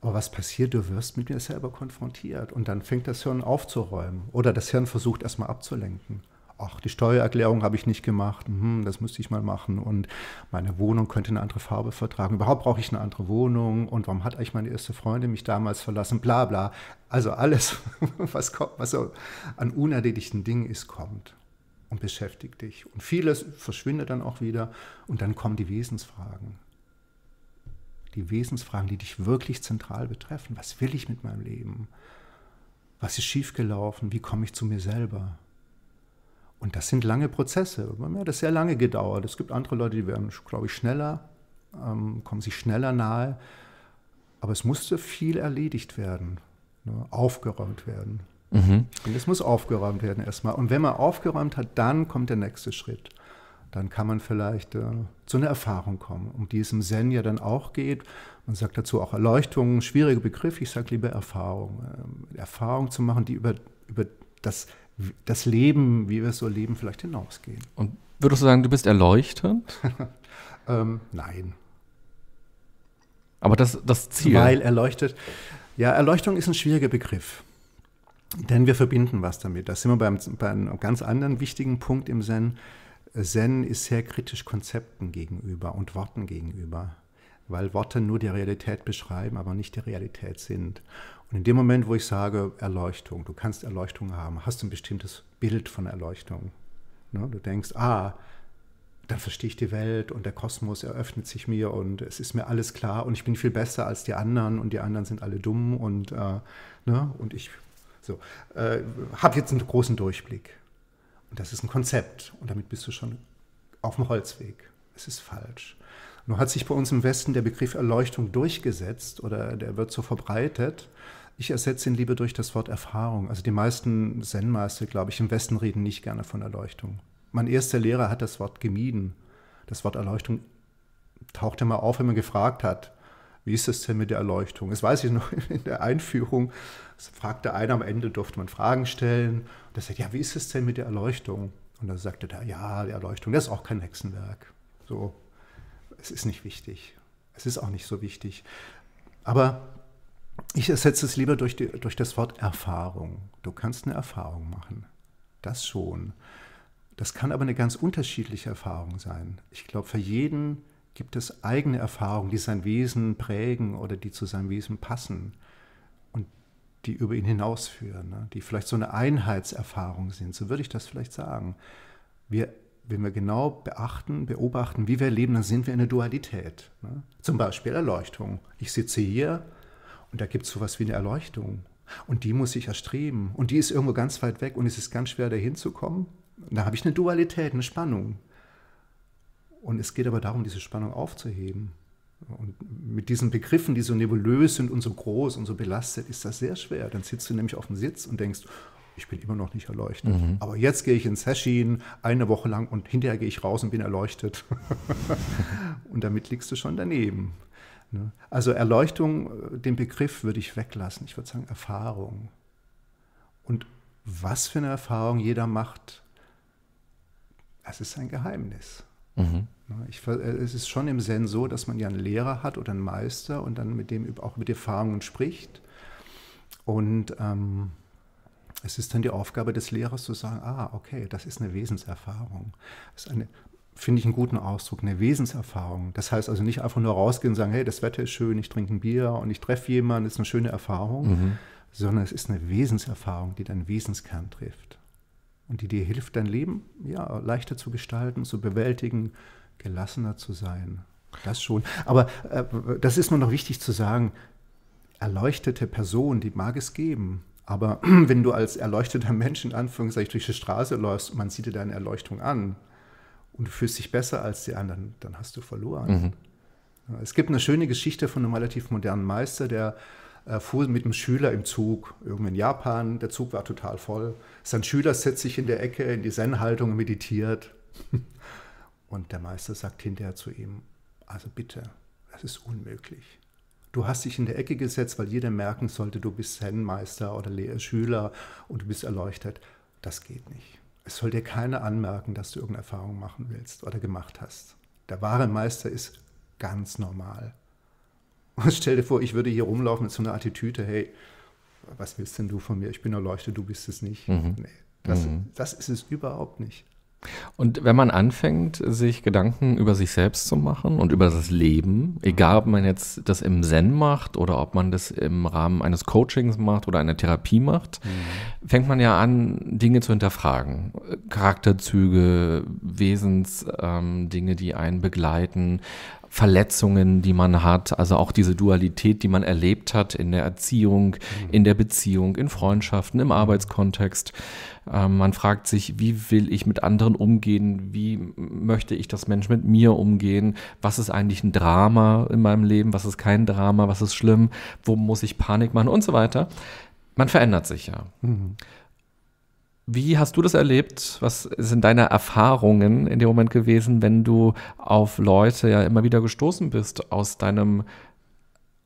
Aber was passiert? Du wirst mit mir selber konfrontiert. Und dann fängt das Hirn aufzuräumen. Oder das Hirn versucht erstmal abzulenken. Ach, die Steuererklärung habe ich nicht gemacht. Hm, das müsste ich mal machen. Und meine Wohnung könnte eine andere Farbe vertragen. Überhaupt brauche ich eine andere Wohnung. Und warum hat eigentlich meine erste Freundin mich damals verlassen? Bla, bla. Also alles, (laughs) was, kommt, was so an unerledigten Dingen ist, kommt und beschäftigt dich. Und vieles verschwindet dann auch wieder und dann kommen die Wesensfragen. Die Wesensfragen, die dich wirklich zentral betreffen. Was will ich mit meinem Leben? Was ist schiefgelaufen? Wie komme ich zu mir selber? Und das sind lange Prozesse. Bei mir hat das sehr lange gedauert. Es gibt andere Leute, die werden, glaube ich, schneller, ähm, kommen sich schneller nahe. Aber es musste viel erledigt werden, ne? aufgeräumt werden. Mhm. Und es muss aufgeräumt werden erstmal. Und wenn man aufgeräumt hat, dann kommt der nächste Schritt. Dann kann man vielleicht äh, zu einer Erfahrung kommen, um die es im Zen ja dann auch geht. Man sagt dazu auch Erleuchtung, schwieriger Begriff, ich sage lieber Erfahrung. Ähm, Erfahrung zu machen, die über, über das, das Leben, wie wir es so leben, vielleicht hinausgehen. Und würdest du sagen, du bist erleuchtet? (laughs) ähm, nein. Aber das, das Ziel. Weil erleuchtet. Ja, Erleuchtung ist ein schwieriger Begriff. Denn wir verbinden was damit. Da sind wir beim, bei einem ganz anderen wichtigen Punkt im Zen. Zen ist sehr kritisch Konzepten gegenüber und Worten gegenüber, weil Worte nur die Realität beschreiben, aber nicht die Realität sind. Und in dem Moment, wo ich sage Erleuchtung, du kannst Erleuchtung haben, hast du ein bestimmtes Bild von Erleuchtung. Ne? Du denkst, ah, dann verstehe ich die Welt und der Kosmos eröffnet sich mir und es ist mir alles klar und ich bin viel besser als die anderen und die anderen sind alle dumm und, äh, ne, und ich so, äh, hab jetzt einen großen Durchblick. Und das ist ein Konzept. Und damit bist du schon auf dem Holzweg. Es ist falsch. Nur hat sich bei uns im Westen der Begriff Erleuchtung durchgesetzt oder der wird so verbreitet. Ich ersetze ihn lieber durch das Wort Erfahrung. Also die meisten Zen-Meister, glaube ich, im Westen reden nicht gerne von Erleuchtung. Mein erster Lehrer hat das Wort gemieden. Das Wort Erleuchtung tauchte mal auf, wenn man gefragt hat, wie ist das denn mit der Erleuchtung? Das weiß ich noch (laughs) in der Einführung, Das fragte einer am Ende, durfte man Fragen stellen. Und er sagt, ja, wie ist es denn mit der Erleuchtung? Und dann sagte er, ja, die Erleuchtung, das ist auch kein Hexenwerk. So, es ist nicht wichtig. Es ist auch nicht so wichtig. Aber ich ersetze es lieber durch, die, durch das Wort Erfahrung. Du kannst eine Erfahrung machen. Das schon. Das kann aber eine ganz unterschiedliche Erfahrung sein. Ich glaube, für jeden gibt es eigene Erfahrungen, die sein Wesen prägen oder die zu seinem Wesen passen und die über ihn hinausführen, ne? die vielleicht so eine Einheitserfahrung sind. So würde ich das vielleicht sagen. Wir, wenn wir genau beachten, beobachten, wie wir leben, dann sind wir in einer Dualität. Ne? Zum Beispiel Erleuchtung. Ich sitze hier und da gibt es sowas wie eine Erleuchtung. Und die muss ich erstreben. Und die ist irgendwo ganz weit weg und es ist ganz schwer, da hinzukommen. Da habe ich eine Dualität, eine Spannung. Und es geht aber darum, diese Spannung aufzuheben. Und mit diesen Begriffen, die so nebulös sind und so groß und so belastet, ist das sehr schwer. Dann sitzt du nämlich auf dem Sitz und denkst, ich bin immer noch nicht erleuchtet. Mhm. Aber jetzt gehe ich ins Session eine Woche lang und hinterher gehe ich raus und bin erleuchtet. (laughs) und damit liegst du schon daneben. Ne? Also Erleuchtung, äh, den Begriff würde ich weglassen. Ich würde sagen Erfahrung. Und was für eine Erfahrung jeder macht, das ist ein Geheimnis. Mhm. Ich, äh, es ist schon im Zen so, dass man ja einen Lehrer hat oder einen Meister und dann mit dem auch mit Erfahrungen spricht. Und ähm, es ist dann die Aufgabe des Lehrers zu sagen, ah, okay, das ist eine Wesenserfahrung. Das ist eine, finde ich einen guten Ausdruck, eine Wesenserfahrung. Das heißt also nicht einfach nur rausgehen und sagen, hey, das Wetter ist schön, ich trinke ein Bier und ich treffe jemanden, das ist eine schöne Erfahrung, mhm. sondern es ist eine Wesenserfahrung, die deinen Wesenskern trifft und die dir hilft, dein Leben ja, leichter zu gestalten, zu bewältigen, gelassener zu sein. Das schon. Aber äh, das ist nur noch wichtig zu sagen, erleuchtete Person, die mag es geben. Aber (clears throat) wenn du als erleuchteter Mensch in Anführungszeichen durch die Straße läufst man sieht dir deine Erleuchtung an und du fühlst dich besser als die anderen, dann hast du verloren. Mhm. Es gibt eine schöne Geschichte von einem relativ modernen Meister, der äh, fuhr mit einem Schüler im Zug, irgendwo in Japan, der Zug war total voll. Sein Schüler setzt sich in der Ecke in die Zen-Haltung, meditiert. (laughs) Und der Meister sagt hinterher zu ihm, also bitte, das ist unmöglich. Du hast dich in der Ecke gesetzt, weil jeder merken sollte, du bist Zen-Meister oder äh, Schüler und du bist erleuchtet. Das geht nicht. Es soll dir keiner anmerken, dass du irgendeine Erfahrung machen willst oder gemacht hast. Der wahre Meister ist ganz normal. (laughs) Stell dir vor, ich würde hier rumlaufen mit so einer Attitüde, hey, was willst denn du von mir? Ich bin erleuchtet, du bist es nicht. Mhm. Nee, das, mhm. das ist es überhaupt nicht. Und wenn man anfängt, sich Gedanken über sich selbst zu machen und über das Leben, egal ob man jetzt das im Zen macht oder ob man das im Rahmen eines Coachings macht oder einer Therapie macht, mhm. fängt man ja an, Dinge zu hinterfragen. Charakterzüge, Wesensdinge, ähm, die einen begleiten, Verletzungen, die man hat, also auch diese Dualität, die man erlebt hat in der Erziehung, in der Beziehung, in Freundschaften, im Arbeitskontext. Ähm, man fragt sich, wie will ich mit anderen umgehen? Wie möchte ich, das Mensch mit mir umgehen? Was ist eigentlich ein Drama in meinem Leben? Was ist kein Drama? Was ist schlimm? Wo muss ich Panik machen? Und so weiter. Man verändert sich ja. Mhm. Wie hast du das erlebt? Was sind deine Erfahrungen in dem Moment gewesen, wenn du auf Leute ja immer wieder gestoßen bist aus deinem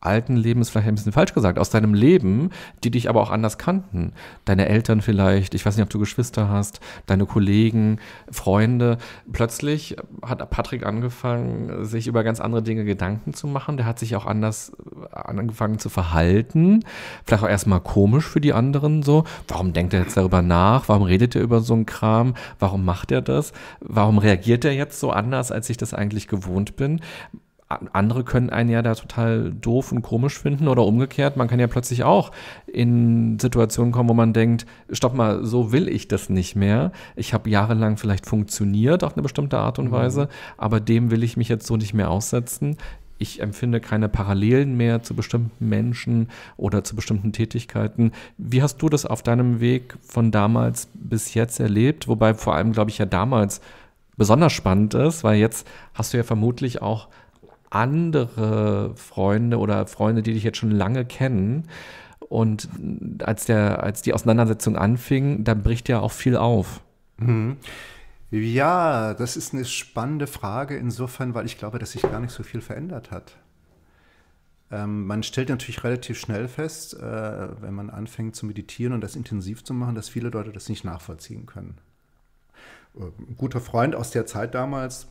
alten Leben ist vielleicht ein bisschen falsch gesagt, aus deinem Leben, die dich aber auch anders kannten. Deine Eltern vielleicht, ich weiß nicht, ob du Geschwister hast, deine Kollegen, Freunde. Plötzlich hat Patrick angefangen, sich über ganz andere Dinge Gedanken zu machen. Der hat sich auch anders äh, angefangen zu verhalten. Vielleicht auch erstmal komisch für die anderen so. Warum denkt er jetzt darüber nach? Warum redet er über so einen Kram? Warum macht er das? Warum reagiert er jetzt so anders, als ich das eigentlich gewohnt bin? andere können einen ja da total doof und komisch finden oder umgekehrt. Man kann ja plötzlich auch in Situationen kommen, wo man denkt, stopp mal, so will ich das nicht mehr. Ich habe jahrelang vielleicht funktioniert auf eine bestimmte Art und mhm. Weise, aber dem will ich mich jetzt so nicht mehr aussetzen. Ich empfinde keine Parallelen mehr zu bestimmten Menschen oder zu bestimmten Tätigkeiten. Wie hast du das auf deinem Weg von damals bis jetzt erlebt? Wobei vor allem, glaube ich, ja damals besonders spannend ist, weil jetzt hast du ja vermutlich auch andere Freunde oder Freunde, die dich jetzt schon lange kennen. Und als, der, als die Auseinandersetzung anfing, dann bricht ja auch viel auf. Mhm. Ja, das ist eine spannende Frage insofern, weil ich glaube, dass sich gar nicht so viel verändert hat. Ähm, man stellt natürlich relativ schnell fest, äh, wenn man anfängt zu meditieren und das intensiv zu machen, dass viele Leute das nicht nachvollziehen können. Äh, ein guter Freund aus der Zeit damals,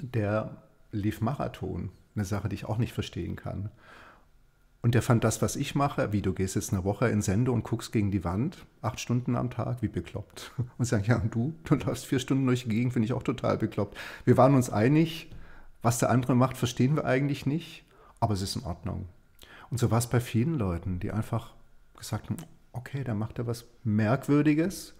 der lief Marathon. Eine Sache, die ich auch nicht verstehen kann. Und der fand das, was ich mache, wie du gehst jetzt eine Woche in Sende und guckst gegen die Wand, acht Stunden am Tag, wie bekloppt. (laughs) Und sagen, ja, und du, du läufst vier Stunden durch die Gegend, finde ich auch total bekloppt. Wir waren uns einig, was der andere macht, verstehen wir eigentlich nicht, aber es ist in Ordnung. Und so war es bei vielen Leuten, die einfach gesagt haben, okay, da macht er was Merkwürdiges.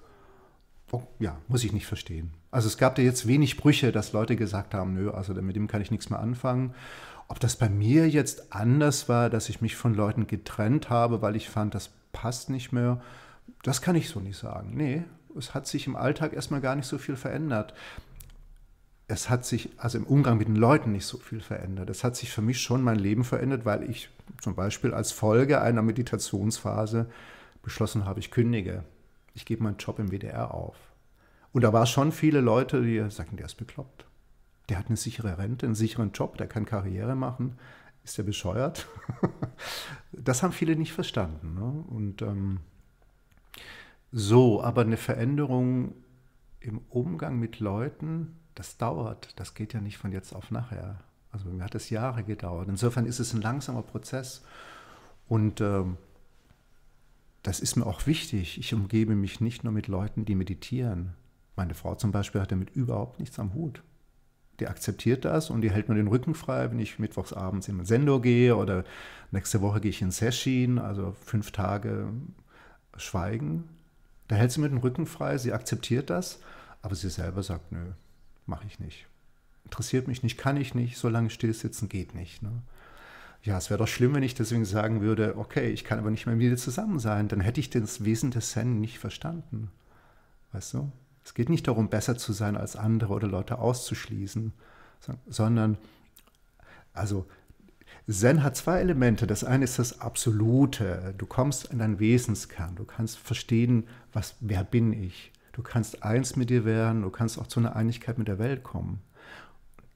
Oh, ja, muss ich nicht verstehen. Also es gab da jetzt wenig Brüche, dass Leute gesagt haben, nö, also mit dem kann ich nichts mehr anfangen. Ob das bei mir jetzt anders war, dass ich mich von Leuten getrennt habe, weil ich fand, das passt nicht mehr, das kann ich so nicht sagen. Nee, es hat sich im Alltag erstmal gar nicht so viel verändert. Es hat sich also im Umgang mit den Leuten nicht so viel verändert. Es hat sich für mich schon mein Leben verändert, weil ich zum Beispiel als Folge einer Meditationsphase beschlossen habe, ich kündige. Ich gebe meinen Job im WDR auf. Und da war schon viele Leute, die sagten, der ist bekloppt. Der hat eine sichere Rente, einen sicheren Job, der kann Karriere machen. Ist der bescheuert? (laughs) das haben viele nicht verstanden. Ne? Und ähm, so, aber eine Veränderung im Umgang mit Leuten, das dauert. Das geht ja nicht von jetzt auf nachher. Also mir hat es Jahre gedauert. Insofern ist es ein langsamer Prozess. Und ähm, das ist mir auch wichtig. Ich umgebe mich nicht nur mit Leuten, die meditieren, meine Frau zum Beispiel hat damit überhaupt nichts am Hut. Die akzeptiert das und die hält mir den Rücken frei, wenn ich mittwochs abends in den Sendor gehe oder nächste Woche gehe ich in Session, also fünf Tage Schweigen. Da hält sie mir den Rücken frei, sie akzeptiert das, aber sie selber sagt, nö, mache ich nicht. Interessiert mich nicht, kann ich nicht, so lange stillsitzen geht nicht. Ne? Ja, es wäre doch schlimm, wenn ich deswegen sagen würde, okay, ich kann aber nicht mehr mit dir zusammen sein, dann hätte ich das Wesen des Zen nicht verstanden. Weißt du? Es geht nicht darum, besser zu sein als andere oder Leute auszuschließen, sondern, also Zen hat zwei Elemente. Das eine ist das Absolute. Du kommst in deinen Wesenskern. Du kannst verstehen, was, wer bin ich. Du kannst eins mit dir werden. Du kannst auch zu einer Einigkeit mit der Welt kommen.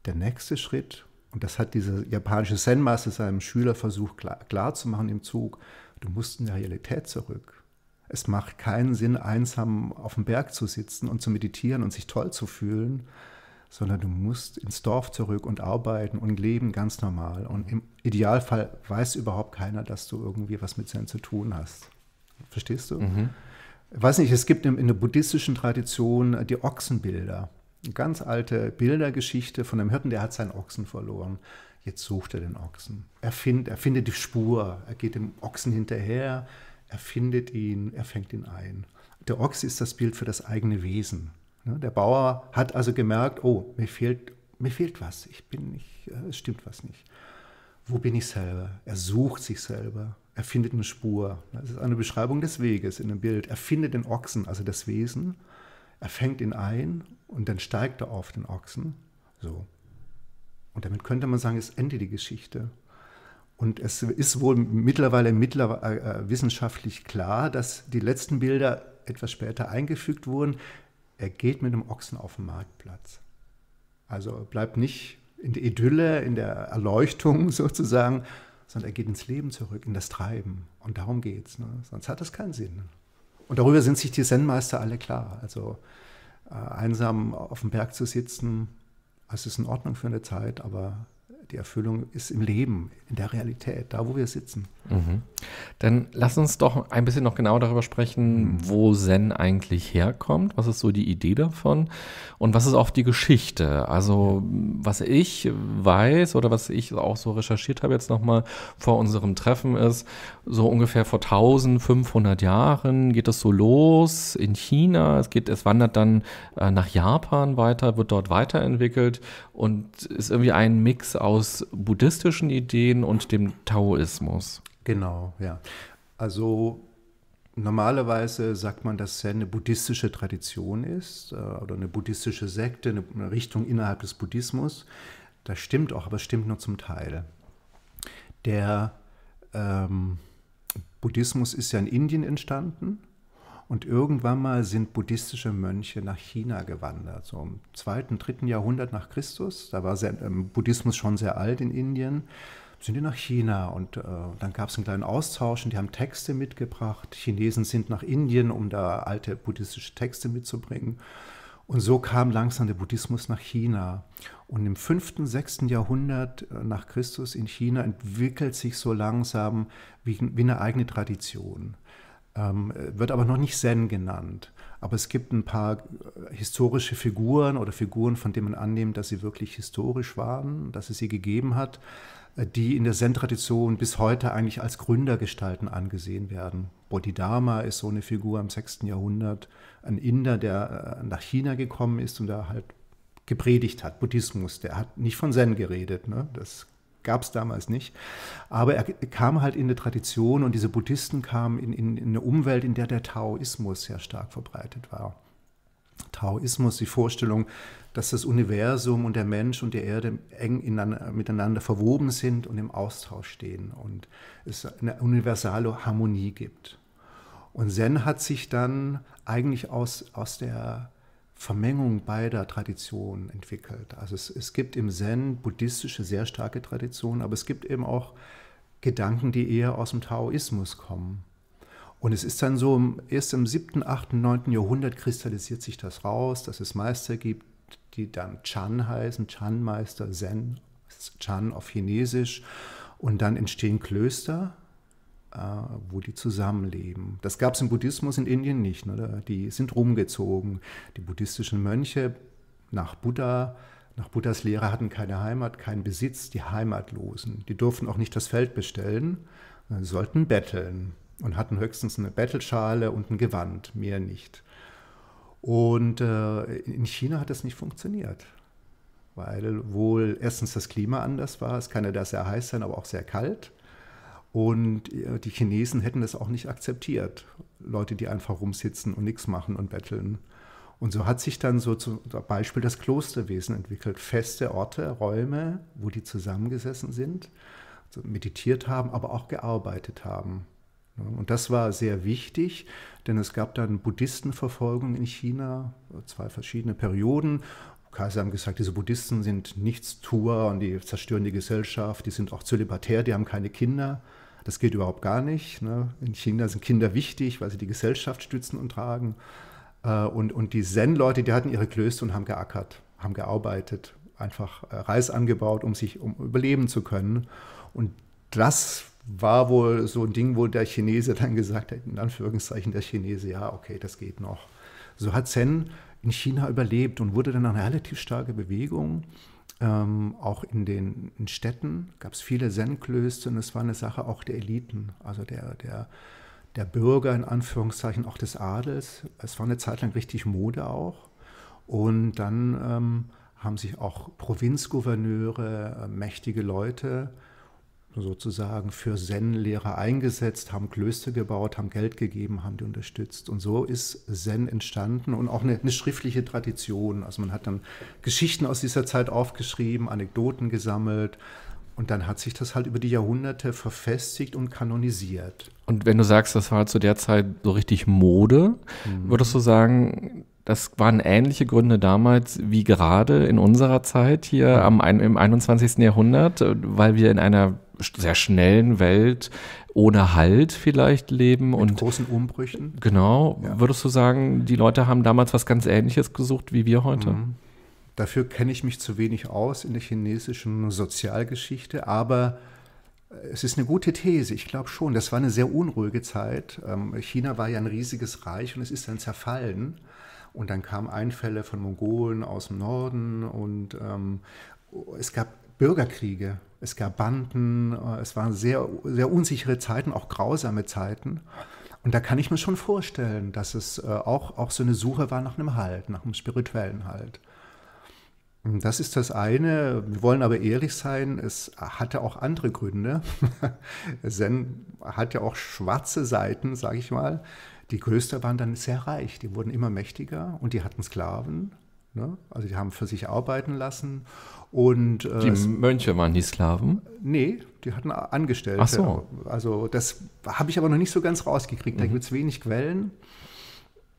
Der nächste Schritt, und das hat dieser japanische Zen-Master seinem Schüler versucht klar, klar zu machen im Zug, du musst in die Realität zurück. Es macht keinen Sinn, einsam auf dem Berg zu sitzen und zu meditieren und sich toll zu fühlen, sondern du musst ins Dorf zurück und arbeiten und leben ganz normal. Und im Idealfall weiß überhaupt keiner, dass du irgendwie was mit Zen zu tun hast. Verstehst du? Mhm. Ich weiß nicht, es gibt in, der buddhistischen Tradition äh, die Ochsenbilder. Eine ganz alte Bildergeschichte von einem Hirten, der hat seinen Ochsen verloren. Jetzt sucht er den Ochsen. Er, find, er findet die Spur, er geht dem Ochsen hinterher, er findet ihn, er fängt ihn ein. Der Ochs ist das Bild für das eigene Wesen. Der Bauer hat also gemerkt, oh, mir fehlt, mir fehlt was, ich bin nicht, äh, es stimmt was nicht. Wo bin ich selber? Er sucht sich selber, er findet eine Spur. Das ist eine Beschreibung des Weges in dem Bild. Er findet den Ochsen, also das Wesen, er fängt ihn ein und dann steigt er auf den Ochsen. So. Und damit könnte man sagen, es endet die Geschichte. Und es ist wohl mittlerweile, mittlerweile äh, äh, wissenschaftlich klar, dass die letzten Bilder etwas später eingefügt wurden. Er geht mit dem Ochsen auf den Marktplatz. Also bleibt nicht in der Idylle, in der Erleuchtung (laughs) sozusagen, sondern er geht ins Leben zurück, in das Treiben. Und darum geht's. Ne? Sonst hat das keinen Sinn. Und darüber sind sich die Zen-Meister alle klar. Also äh, einsam auf dem Berg zu sitzen, es ist in Ordnung für eine Zeit, aber die Erfüllung ist im Leben, in der Realität, da wo wir sitzen. Mhm. Dann lass uns doch ein bisschen noch genauer darüber sprechen, mhm. wo Zen eigentlich herkommt. Was ist so die Idee davon? Und was ist auch die Geschichte? Also, was ich weiß oder was ich auch so recherchiert habe jetzt nochmal vor unserem Treffen ist, so ungefähr vor 1500 Jahren geht es so los in China. Es geht, es wandert dann äh, nach Japan weiter, wird dort weiterentwickelt und ist irgendwie ein Mix aus aus buddhistischen Ideen und dem Taoismus. Genau, ja. Also Normalerweise sagt man, dass Zen eine buddhistische Tradition ist äh, oder eine buddhistische Sekte, eine Richtung innerhalb des Buddhismus. Das stimmt auch, aber es stimmt nur zum Teil. Der ähm, Buddhismus ist ja in Indien entstanden und irgendwann mal sind buddhistische Mönche nach China gewandert, so im zweiten, dritten Jahrhundert nach Christus. Da war sehr, ähm, Buddhismus schon sehr alt in Indien. Sind die nach China und äh, dann gab es einen kleinen Austausch und die haben Texte mitgebracht. Chinesen sind nach Indien, um da alte buddhistische Texte mitzubringen. Und so kam langsam der Buddhismus nach China. Und im 5., 6. Jahrhundert äh, nach Christus in China entwickelt sich so langsam wie, wie eine eigene Tradition ähm, wird aber noch nicht Zen genannt. Aber es gibt ein paar äh, historische Figuren oder Figuren, von denen man annimmt, dass sie wirklich historisch waren, dass es sie gegeben hat, äh, die in der Zen-Tradition bis heute eigentlich als Gründergestalten angesehen werden. Bodhidharma ist so eine Figur im 6. Jahrhundert, ein Inder, der äh, nach China gekommen ist und da halt gepredigt hat, Buddhismus. Der hat nicht von Zen geredet, ne? das gab es damals nicht. Aber er kam halt in eine Tradition und diese Buddhisten kamen in, in, in eine Umwelt, in der der Taoismus sehr stark verbreitet war. Taoismus, die Vorstellung, dass das Universum und der Mensch und die Erde eng miteinander verwoben sind und im Austausch stehen und es eine universale Harmonie gibt. Und Zen hat sich dann eigentlich aus, aus der Vermengung beider Traditionen entwickelt. Also es, es gibt im Zen buddhistische sehr starke Traditionen, aber es gibt eben auch Gedanken, die eher aus dem Taoismus kommen. Und es ist dann so, erst im 7., 8., 9. Jahrhundert kristallisiert sich das raus, dass es Meister gibt, die dann Chan heißen, Chan-Meister, Zen, Chan auf Chinesisch. Und dann entstehen Klöster, äh, wo die zusammenleben. Das gab es im Buddhismus in Indien nicht. Ne? Die sind rumgezogen. Die buddhistischen Mönche nach Buddha, nach Buddhas Lehre hatten keine Heimat, keinen Besitz, die Heimatlosen. Die durften auch nicht das Feld bestellen, äh, sollten betteln und hatten höchstens eine Bettelschale und ein Gewand, mehr nicht. Und äh, in China hat das nicht funktioniert, weil wohl erstens das Klima anders war, es kann ja da sehr heiß sein, aber auch sehr kalt und äh, die Chinesen hätten das auch nicht akzeptiert. Leute, die einfach rumsitzen und nichts machen und betteln. Und so hat sich dann so zum Beispiel das Klosterwesen entwickelt. Feste Orte, Räume, wo die zusammengesessen sind, meditiert haben, aber auch gearbeitet haben. Und das war sehr wichtig, denn es gab dann Buddhistenverfolgung in China, zwei verschiedene Perioden. Kaiser haben gesagt, diese Buddhisten sind Nichtstuer und die zerstören die Gesellschaft, die sind auch zölibatär, die haben keine Kinder. Das geht überhaupt gar nicht. Ne? In China sind Kinder wichtig, weil sie die Gesellschaft stützen und tragen. Äh, und, und die Zen-Leute, die hatten ihre Klöster und haben geackert, haben gearbeitet, einfach äh, Reis angebaut, um sich um überleben zu können. Und das war wohl so ein Ding, wo der Chinese dann gesagt hat, in Anführungszeichen der Chinese, ja, okay, das geht noch. So hat Zen in China überlebt und wurde dann eine relativ starke Bewegung. Ähm, auch in den in Städten gab es viele Zen-Klöster und es war eine Sache auch der Eliten, also der, der, der Bürger in Anführungszeichen, auch des Adels. Es war eine Zeit lang richtig Mode auch. Und dann ähm, haben sich auch Provinzgouverneure, äh, mächtige Leute äh, sozusagen für Zen-Lehrer eingesetzt, haben Klöster gebaut, haben Geld gegeben, haben die unterstützt. Und so ist Zen entstanden und auch eine, eine, schriftliche Tradition. Also man hat dann Geschichten aus dieser Zeit aufgeschrieben, Anekdoten gesammelt. Und dann hat sich das halt über die Jahrhunderte verfestigt und kanonisiert. Und wenn du sagst, das war zu der Zeit so richtig Mode, mhm. würdest du sagen, das waren ähnliche Gründe damals wie gerade in unserer Zeit hier am, im 21. Jahrhundert, äh, weil wir in einer sehr schnellen Welt ohne Halt vielleicht leben Mit und großen Umbrüchen. Genau, ja. würdest du sagen, die Leute haben damals was ganz Ähnliches gesucht wie wir heute? Mhm. Dafür kenne ich mich zu wenig aus in der chinesischen Sozialgeschichte, aber es ist eine gute These. Ich glaube schon, das war eine sehr unruhige Zeit. Ähm, China war ja ein riesiges Reich und es ist dann zerfallen. Und dann kamen Einfälle von Mongolen aus dem Norden und ähm, es gab Bürgerkriege es gab Banden, äh, es waren sehr, sehr unsichere Zeiten, auch grausame Zeiten. Und da kann ich mir schon vorstellen, dass es äh, auch, auch so eine Suche war nach einem Halt, nach einem spirituellen Halt. Das ist das eine. Wir wollen aber ehrlich sein, es hatte auch andere Gründe. (laughs) Zen hatte auch schwarze Seiten, sage ich mal. Die Klöster waren dann sehr reich, die wurden immer mächtiger und die hatten Sklaven. Ne? Also die haben für sich arbeiten lassen und, äh, die Mönche waren die Sklaven? Nee, die hatten Angestellte. Ach so. Also das habe ich aber noch nicht so ganz rausgekriegt. Mhm. Da gibt es wenig Quellen.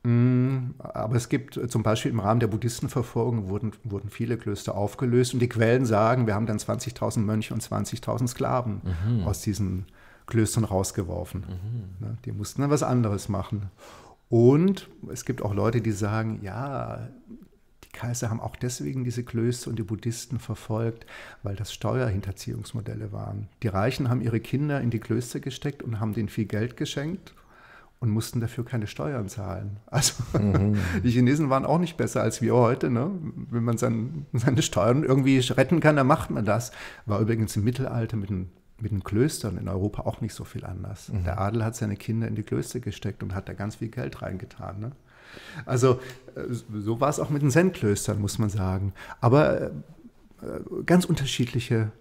Mm, aber es gibt äh, zum Beispiel im Rahmen der Buddhistenverfolgung wurden, wurden viele Klöster aufgelöst und die Quellen sagen, wir haben dann 20.000 Mönche und 20.000 Sklaven mhm. aus diesen Klöstern rausgeworfen. Mhm. Ne, die mussten dann was anderes machen. Und es gibt auch Leute, die sagen, ja, die Kaiser haben auch deswegen diese Klöster und die Buddhisten verfolgt, weil das Steuerhinterziehungsmodelle waren. Die Reichen haben ihre Kinder in die Klöster gesteckt und haben denen viel Geld geschenkt und mussten dafür keine Steuern zahlen. (laughs) Also mhm. die Chinesen waren auch nicht besser als wir heute. Ne? Wenn man sein, seine Steuern irgendwie retten kann, dann macht man das. War übrigens im Mittelalter mit den, mit den Klöstern in Europa auch nicht so viel anders. Mhm. Der Adel hat seine Kinder in die Klöster gesteckt und hat da ganz viel Geld reingetan. Ne? Also äh, so war es auch mit den Zen-Klöstern, muss man sagen. Aber äh, ganz unterschiedliche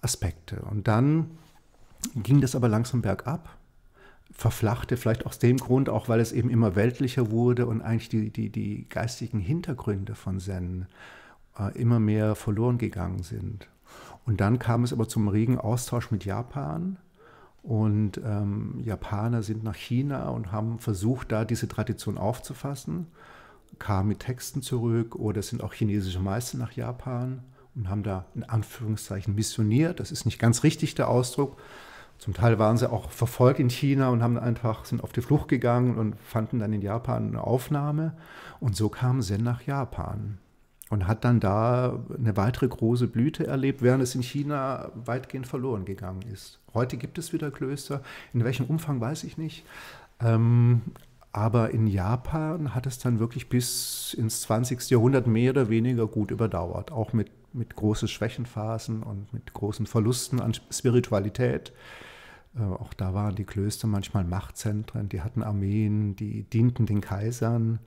Aspekte. Und dann ging das aber langsam bergab, verflachte vielleicht aus dem Grund, auch weil es eben immer weltlicher wurde und eigentlich die, die, die geistigen Hintergründe von Zen äh, immer mehr verloren gegangen sind. Und dann kam es aber zum regen Austausch mit Japan und ähm, Japaner sind nach China und haben versucht, da diese Tradition aufzufassen, kamen mit Texten zurück oder sind auch chinesische Meister nach Japan und haben da in Anführungszeichen missioniert. Das ist nicht ganz richtig der Ausdruck. Zum Teil waren sie auch verfolgt in China und haben einfach sind auf die Flucht gegangen und fanden dann in Japan eine Aufnahme. Und so kam Zen nach Japan und hat dann da eine weitere große Blüte erlebt, während es in China weitgehend verloren gegangen ist. Heute gibt es wieder Klöster, in welchem Umfang weiß ich nicht. Ähm, aber in Japan hat es dann wirklich bis ins 20. Jahrhundert mehr oder weniger gut überdauert, auch mit, mit großen Schwächenphasen und mit großen Verlusten an Spiritualität. Äh, auch da waren die Klöster manchmal Machtzentren, die hatten Armeen, die dienten den Kaisern.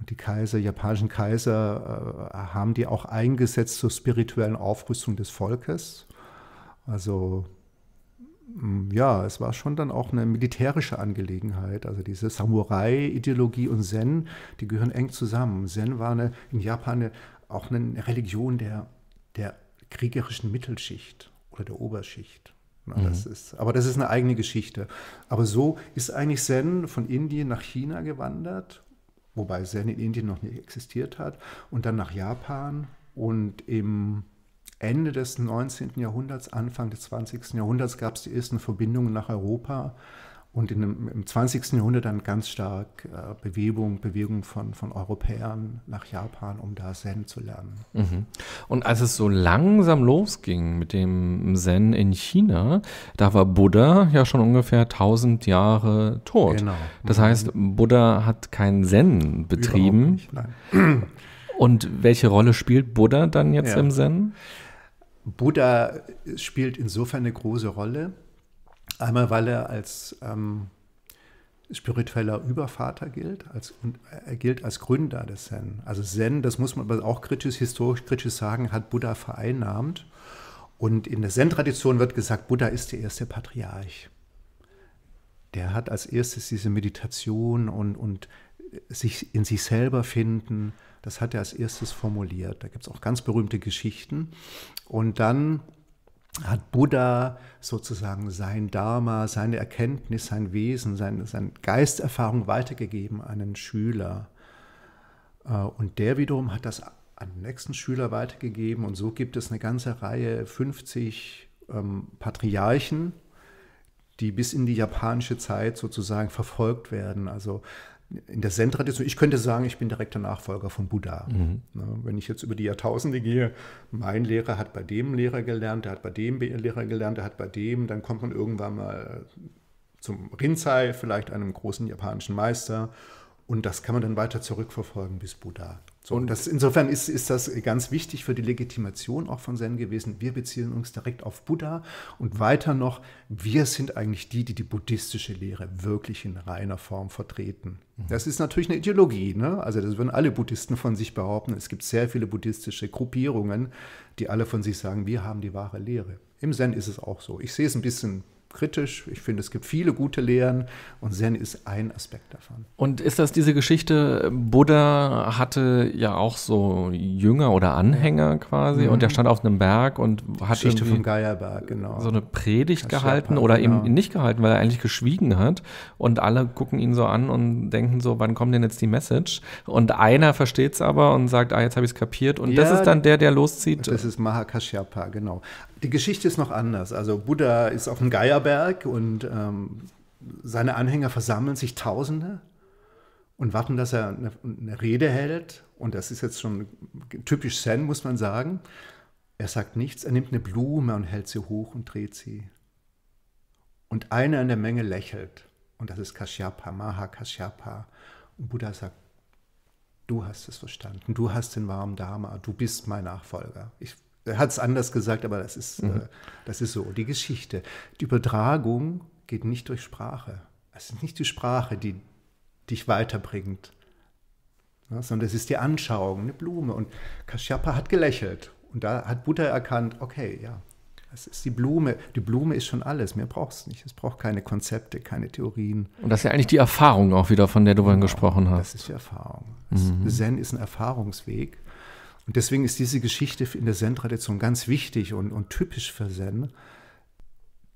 Und die Kaiser, japanischen Kaiser, äh, haben die auch eingesetzt zur spirituellen Aufrüstung des Volkes. Also mm, ja, es war schon dann auch eine militärische Angelegenheit. Also diese Samurai-Ideologie und Zen, die gehören eng zusammen. Zen war eine, in Japan eine, auch eine Religion der, der kriegerischen Mittelschicht oder der Oberschicht. Na, das mhm. ist, aber das ist eine eigene Geschichte. Aber so ist eigentlich Zen von Indien nach China gewandert wobei Zen in Indien noch nicht existiert hat, und dann nach Japan und im Ende des 19. Jahrhunderts, Anfang des 20. Jahrhunderts gab es die ersten Verbindungen nach Europa und einem, im 20. Jahrhundert dann ganz stark äh, Bewegung, Bewegung von, von Europäern nach Japan, um da Zen zu lernen. Mhm. Und als es so langsam losging mit dem Zen in China, da war Buddha ja schon ungefähr 1000 Jahre tot. Genau. Das heißt, Buddha hat kein Zen betrieben. Nicht, (clears throat) und welche Rolle spielt Buddha dann jetzt ja. im Zen? Buddha spielt insofern eine große Rolle, Einmal, weil er als ähm, spiritueller Übervater gilt, als, und er gilt als Gründer des Zen. Also Zen, das muss man aber auch kritisch, historisch kritisch sagen, hat Buddha vereinnahmt. Und in der Zen-Tradition wird gesagt, Buddha ist der erste Patriarch. Der hat als erstes diese Meditation und, und sich in sich selber finden, das hat er als erstes formuliert. Da gibt es auch ganz berühmte Geschichten. Und dann hat Buddha sozusagen sein Dharma, seine Erkenntnis, sein Wesen, seine, seine Geisterfahrung weitergegeben an einen Schüler. Äh, und der wiederum hat das an den nächsten Schüler weitergegeben. Und so gibt es eine ganze Reihe, 50 ähm, Patriarchen, die bis in die japanische Zeit sozusagen verfolgt werden. Also in der Zen-Tradition, ich könnte sagen, ich bin direkter Nachfolger von Buddha. Mhm. Wenn ich jetzt über die Jahrtausende gehe, mein Lehrer hat bei dem Lehrer gelernt, der hat bei dem Lehrer gelernt, der hat bei dem, dann kommt man irgendwann mal zum Rinzai, vielleicht einem großen japanischen Meister. Und das kann man dann weiter zurückverfolgen bis Buddha. So, und das, insofern ist, ist das ganz wichtig für die Legitimation auch von Zen gewesen. Wir beziehen uns direkt auf Buddha und weiter noch, wir sind eigentlich die, die die buddhistische Lehre wirklich in reiner Form vertreten. Mhm. Das ist natürlich eine Ideologie. Ne? Also das würden alle Buddhisten von sich behaupten. Es gibt sehr viele buddhistische Gruppierungen, die alle von sich sagen, wir haben die wahre Lehre. Im Zen ist es auch so. Ich sehe es ein bisschen kritisch. Ich finde, es gibt viele gute Lehren und Zen ist ein Aspekt davon. Und ist das diese Geschichte, Buddha hatte ja auch so Jünger oder Anhänger quasi mhm. und der stand auf einem Berg und hat Geschichte vom Geierberg, genau. so eine Predigt Kassiapa, gehalten oder genau. eben nicht gehalten, weil er eigentlich geschwiegen hat und alle gucken ihn so an und denken so, wann kommt denn jetzt die Message? Und einer versteht es aber und sagt, ah, jetzt habe ich es kapiert und ja, das ist dann der, der loszieht. Das ist Mahakashyapa, genau. Die Geschichte ist noch anders. Also Buddha ist auf dem Geierberg Feuerberg und ähm, seine Anhänger versammeln sich Tausende und warten, dass er eine, eine Rede hält. Und das ist jetzt schon typisch Zen, muss man sagen. Er sagt nichts, er nimmt eine Blume und hält sie hoch und dreht sie. Und einer in der Menge lächelt. Und das ist Kashyapa, Maha Kashyapa. Und Buddha sagt, du hast es verstanden, du hast den warmen Dharma, du bist mein Nachfolger. Ich er hat es anders gesagt, aber das ist, mhm. äh, das ist so. Die Geschichte. Die Übertragung geht nicht durch Sprache. Es ist nicht die Sprache, die dich weiterbringt, ja, ne, sondern es ist die Anschauung, eine Blume. Und Kashyapa hat gelächelt. Und da hat Buddha erkannt, okay, ja, das ist die Blume. Die Blume ist schon alles. Mehr braucht es nicht. Es braucht keine Konzepte, keine Theorien. Und das ist ja eigentlich die Erfahrung auch wieder, von der du vorhin genau, gesprochen hast. Das ist die Erfahrung. Mhm. Zen ist ein Erfahrungsweg und deswegen ist diese Geschichte in der Zen-Tradition ganz wichtig und, und typisch für Zen.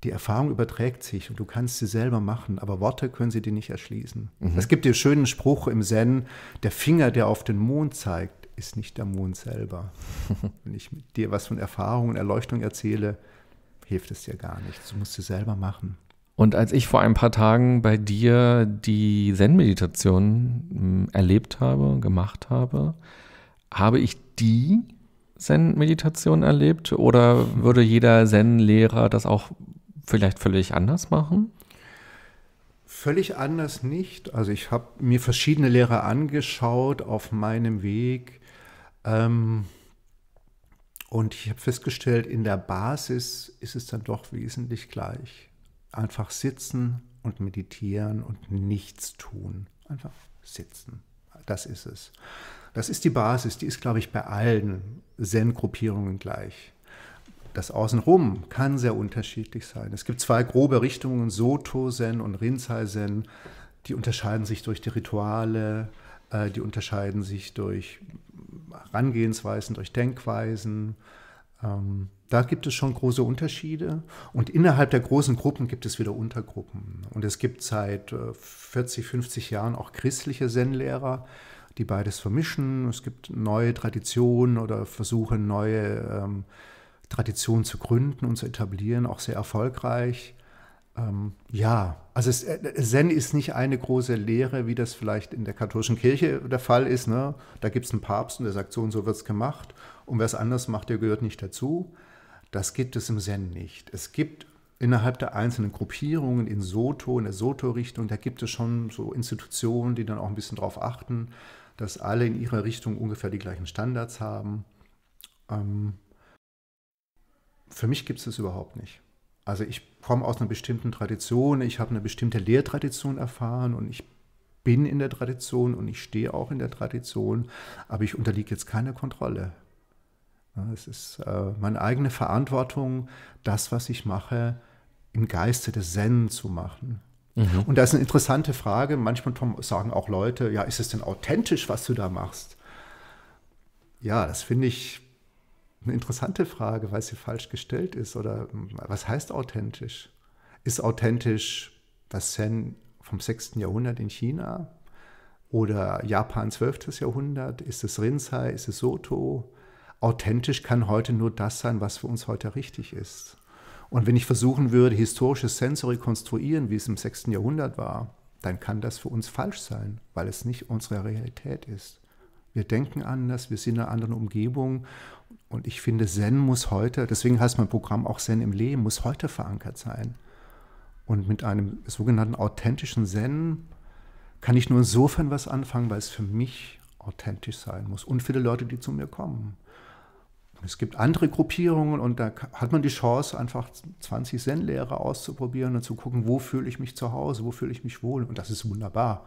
Die Erfahrung überträgt sich und du kannst sie selber machen, aber Worte können sie dir nicht erschließen. Mhm. Es gibt den schönen Spruch im Zen, der Finger, der auf den Mond zeigt, ist nicht der Mond selber. (laughs) Wenn ich dir was von Erfahrung und Erleuchtung erzähle, hilft es dir gar nicht. Du musst es selber machen. Und als ich vor ein paar Tagen bei dir die Zen-Meditation hm, erlebt habe, gemacht habe, habe ich die Zen-Meditation erlebt? Oder würde jeder Zen-Lehrer das auch vielleicht völlig anders machen? Völlig anders nicht. Also ich habe mir verschiedene Lehrer angeschaut auf meinem Weg. Ähm, und ich habe festgestellt, in der Basis ist es dann doch wesentlich gleich. Einfach sitzen und meditieren und nichts tun. Einfach sitzen. Das ist es. Das ist die Basis, die ist, glaube ich, bei allen Zen-Gruppierungen gleich. Das Außenrum kann sehr unterschiedlich sein. Es gibt zwei grobe Richtungen, Soto-Zen und Rinzai-Zen. Die unterscheiden sich durch die Rituale, äh, die unterscheiden sich durch Herangehensweisen, durch Denkweisen. Ähm, da gibt es schon große Unterschiede. Und innerhalb der großen Gruppen gibt es wieder Untergruppen. Und es gibt seit 40, äh, 50 Jahren auch christliche Zen-Lehrer, die beides vermischen. Es gibt neue Traditionen oder Versuche, neue ähm, Traditionen zu gründen und zu etablieren, auch sehr erfolgreich. Ähm, ja, also es, äh, Zen ist nicht eine große Lehre, wie das vielleicht in der katholischen Kirche der Fall ist. Ne? Da gibt es einen Papst und der sagt, so und so wird es gemacht. Und wer es anders macht, der gehört nicht dazu. Das gibt es im Zen nicht. Es gibt innerhalb der einzelnen Gruppierungen in Soto, in der Soto-Richtung, da gibt es schon so Institutionen, die dann auch ein bisschen drauf achten dass alle in ihrer Richtung ungefähr die gleichen Standards haben. Ähm, für mich gibt es das überhaupt nicht. Also ich komme aus einer bestimmten Tradition, ich habe eine bestimmte Lehrtradition erfahren und ich bin in der Tradition und ich stehe auch in der Tradition, aber ich unterliege jetzt keiner Kontrolle. Es ist äh, meine eigene Verantwortung, das, was ich mache, im Geiste des Zen zu machen. Mhm. Und das ist eine interessante Frage. Manchmal sagen auch Leute, ja, ist es denn authentisch, was du da machst? Ja, das finde ich eine interessante Frage, weil sie falsch gestellt ist. Oder hm, was heißt authentisch? Ist authentisch das Zen vom 6. Jahrhundert in China oder Japan 12. Jahrhundert? Ist es Rinzai? Ist es Soto? Authentisch kann heute nur das sein, was für uns heute richtig ist. Und wenn ich versuchen würde, historisches Sensory konstruieren, wie es im 6. Jahrhundert war, dann kann das für uns falsch sein, weil es nicht unsere Realität ist. Wir denken anders, wir sind in einer anderen Umgebung. Und ich finde, Zen muss heute, deswegen heißt mein Programm auch Zen im Leben, muss heute verankert sein. Und mit einem sogenannten authentischen Zen kann ich nur insofern was anfangen, weil es für mich authentisch sein muss und für die Leute, die zu mir kommen. Es gibt andere Gruppierungen und da hat man die Chance, einfach 20 zen lehre auszuprobieren und zu gucken, wo fühle ich mich zu Hause, wo fühle ich mich wohl. Und das ist wunderbar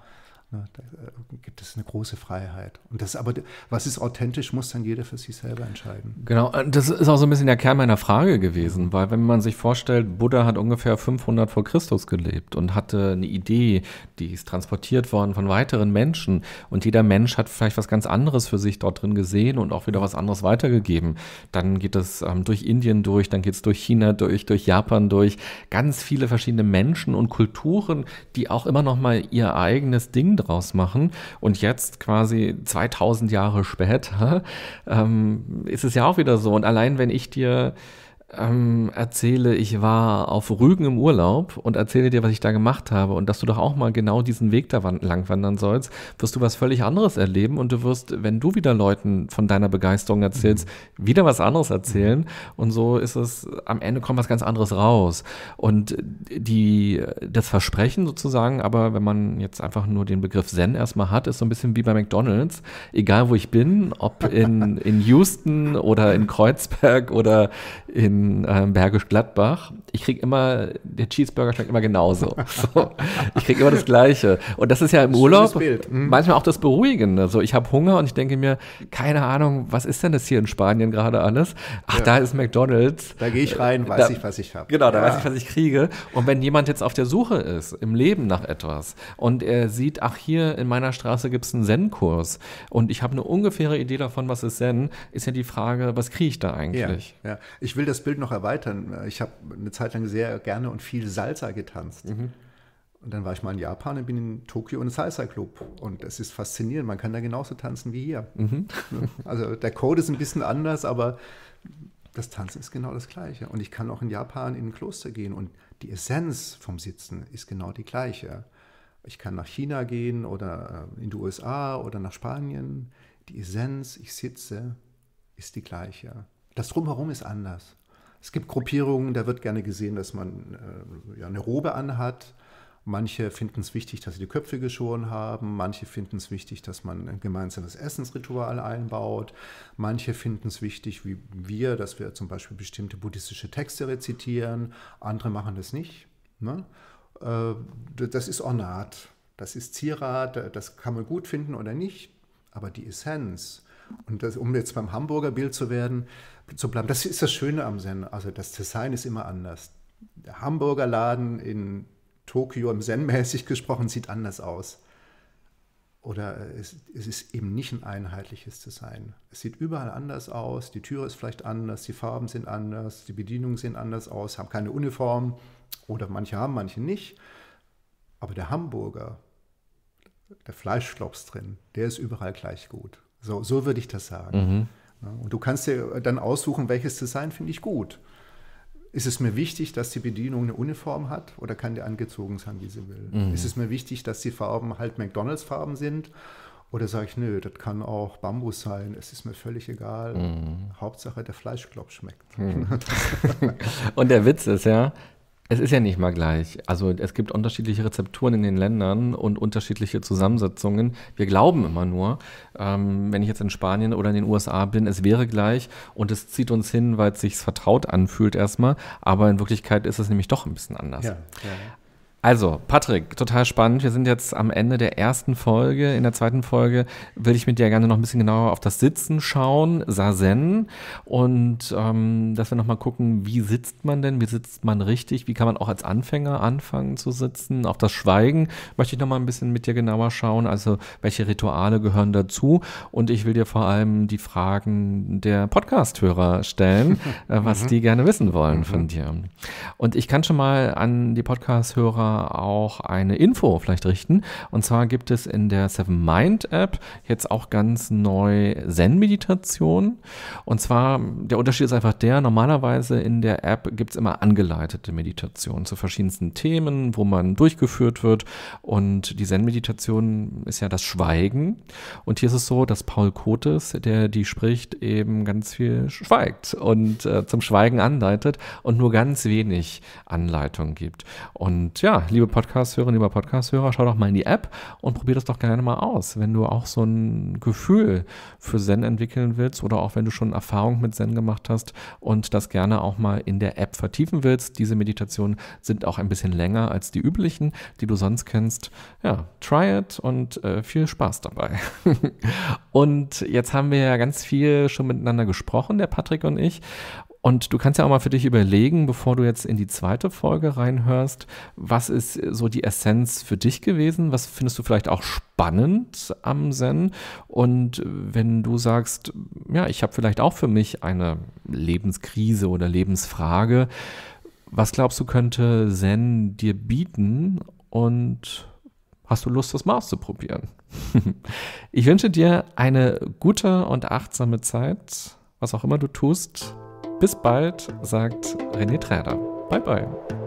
da äh, gibt es eine große Freiheit. Und das ist aber, was ist authentisch, muss dann jeder für sich selber entscheiden. Genau, äh, das ist auch so ein bisschen der Kern meiner Frage gewesen, weil wenn man sich vorstellt, Buddha hat ungefähr 500 vor Christus gelebt und hatte eine Idee, die ist transportiert worden von weiteren Menschen und jeder Mensch hat vielleicht was ganz anderes für sich dort drin gesehen und auch wieder was anderes weitergegeben. Dann geht es ähm, durch Indien durch, dann geht es durch China durch, durch Japan durch, ganz viele verschiedene Menschen und Kulturen, die auch immer noch mal ihr eigenes Ding draus machen. Und jetzt quasi 2000 Jahre später (laughs) ähm, ist es ja auch wieder so. Und allein wenn ich dir ähm, erzähle, ich war auf Rügen im Urlaub und erzähle dir, was ich da gemacht habe und dass du doch auch mal genau diesen Weg da langwandern sollst, wirst du was völlig anderes erleben und du wirst, wenn du wieder Leuten von deiner Begeisterung erzählst, mhm. wieder was anderes erzählen mhm. und so ist es, am Ende kommt was ganz anderes raus und die, das Versprechen sozusagen, aber wenn man jetzt einfach nur den Begriff Zen erstmal hat, ist so ein bisschen wie bei McDonalds, egal wo ich bin, ob in, in (laughs) Houston oder in Kreuzberg oder in äh, Bergisch Gladbach. Ich kriege immer, der Cheeseburger schmeckt immer genauso. (laughs) So. Ich kriege immer das Gleiche. Und das ist ja im Urlaub mhm. manchmal auch das Beruhigende. So, ich habe Hunger und ich denke mir, keine Ahnung, was ist denn das hier in Spanien gerade alles? Ach, ja. da ist McDonalds. Da gehe ich rein, weiß da, ich, was ich habe. Genau, da ja. weiß ich, was ich kriege. Und wenn jemand jetzt auf der Suche ist, im Leben nach etwas, und er sieht, ach, hier in meiner Straße gibt es einen Zen-Kurs und ich habe eine ungefähre Idee davon, was ist Zen, ist ja die Frage, was kriege ich da eigentlich? Ja, ja. Ich will das Bild Bild noch erweitern. Ich habe eine Zeit lang sehr gerne und viel Salsa getanzt. Mhm. Und dann war ich mal in Japan und bin in Tokio in einen Salsa-Club. Und es ist faszinierend, man kann da genauso tanzen wie hier. Mhm. Ne? Also der Code ist ein bisschen anders, aber das Tanzen ist genau das Gleiche. Und ich kann auch in Japan in ein Kloster gehen und die Essenz vom Sitzen ist genau die gleiche. Ich kann nach China gehen oder äh, in die USA oder nach Spanien. Die Essenz, ich sitze, ist die gleiche. Das Drumherum ist anders. Es gibt Gruppierungen, da wird gerne gesehen, dass man äh, ja, eine Robe anhat. Manche finden es wichtig, dass sie die Köpfe geschoren haben. Manche finden es wichtig, dass man ein gemeinsames Essensritual einbaut. Manche finden es wichtig, wie wir, dass wir zum Beispiel bestimmte buddhistische Texte rezitieren. Andere machen das nicht. Ne? Äh, das ist Ornat, das ist Zierat, das kann man gut finden oder nicht. Aber die Essenz, und das, um jetzt beim Hamburger Bild zu werden, zu bleiben, das ist das Schöne am Zen. Also das Design ist immer anders. Der Hamburger Laden in Tokio, im Zen-mäßig gesprochen, sieht anders aus. Oder es, es, ist eben nicht ein einheitliches Design. Es sieht überall anders aus, die Tür ist vielleicht anders, die Farben sind anders, die Bedienungen sehen anders aus, haben keine Uniform oder manche haben, manche nicht. Aber der Hamburger, der Fleischklops drin, der ist überall gleich gut. So, so würde ich das sagen. Mhm. Ne? Und du kannst dir dann aussuchen, welches Design finde ich gut. Ist es mir wichtig, dass die Bedienung eine Uniform hat oder kann die angezogen sein, wie sie will? Mhm. Ist es mir wichtig, dass die Farben halt McDonalds-Farben sind? Oder sage ich, nö, das kann auch Bambus sein, es ist mir völlig egal. Mhm. Hauptsache, der Fleischklopp schmeckt. Mhm. (laughs) (laughs) Und der Witz ist ja, es ist ja nicht mal gleich. Also es gibt unterschiedliche Rezepturen in den Ländern und unterschiedliche Zusammensetzungen. Wir glauben immer nur, ähm, wenn ich jetzt in Spanien oder in den USA bin, es wäre gleich und es zieht uns hin, weil es sich vertraut anfühlt erstmal. Aber in Wirklichkeit ist es nämlich doch ein bisschen anders. Ja, ja. Also, Patrick, total spannend. Wir sind jetzt am Ende der ersten Folge. In der zweiten Folge will ich mit dir gerne noch ein bisschen genauer auf das Sitzen schauen, Sazen. Und ähm, dass wir nochmal gucken, wie sitzt man denn? Wie sitzt man richtig? Wie kann man auch als Anfänger anfangen zu sitzen? Auf das Schweigen möchte ich nochmal ein bisschen mit dir genauer schauen. Also, welche Rituale gehören dazu? Und ich will dir vor allem die Fragen der Podcast-Hörer stellen, (laughs) äh, was mhm. die gerne wissen wollen von mhm. dir. Und ich kann schon mal an die Podcast-Hörer auch eine Info vielleicht richten. Und zwar gibt es in der Seven Mind App jetzt auch ganz neu Zen-Meditation. Und zwar, der Unterschied ist einfach der, normalerweise in der App gibt es immer angeleitete Meditationen zu verschiedensten Themen, wo man durchgeführt wird. Und die Zen-Meditation ist ja das Schweigen. Und hier ist es so, dass Paul Kotes, der die spricht, eben ganz viel schweigt und äh, zum Schweigen anleitet und nur ganz wenig Anleitung gibt. Und ja, liebe Podcast-Hörerin, lieber Podcast-Hörer, schau doch mal in die App und probier das doch gerne mal aus. Wenn du auch so ein Gefühl für Zen entwickeln willst oder auch wenn du schon Erfahrung mit Zen gemacht hast und das gerne auch mal in der App vertiefen willst. Diese Meditationen sind auch ein bisschen länger als die üblichen, die du sonst kennst. Ja, try it und äh, viel Spaß dabei. (laughs) und jetzt haben wir ja ganz viel schon miteinander gesprochen, der Patrick und ich. Und du kannst ja auch mal für dich überlegen, bevor du jetzt in die zweite Folge reinhörst, was ist so die Essenz für dich gewesen? Was findest du vielleicht auch spannend am Zen? Und wenn du sagst, ja, ich habe vielleicht auch für mich eine Lebenskrise oder Lebensfrage, was glaubst du, könnte Zen dir bieten? Und hast du Lust, das mal auszuprobieren? (laughs) ich wünsche dir eine gute und achtsame Zeit, was auch immer du tust. Bis bald, sagt René Träder. Bye bye.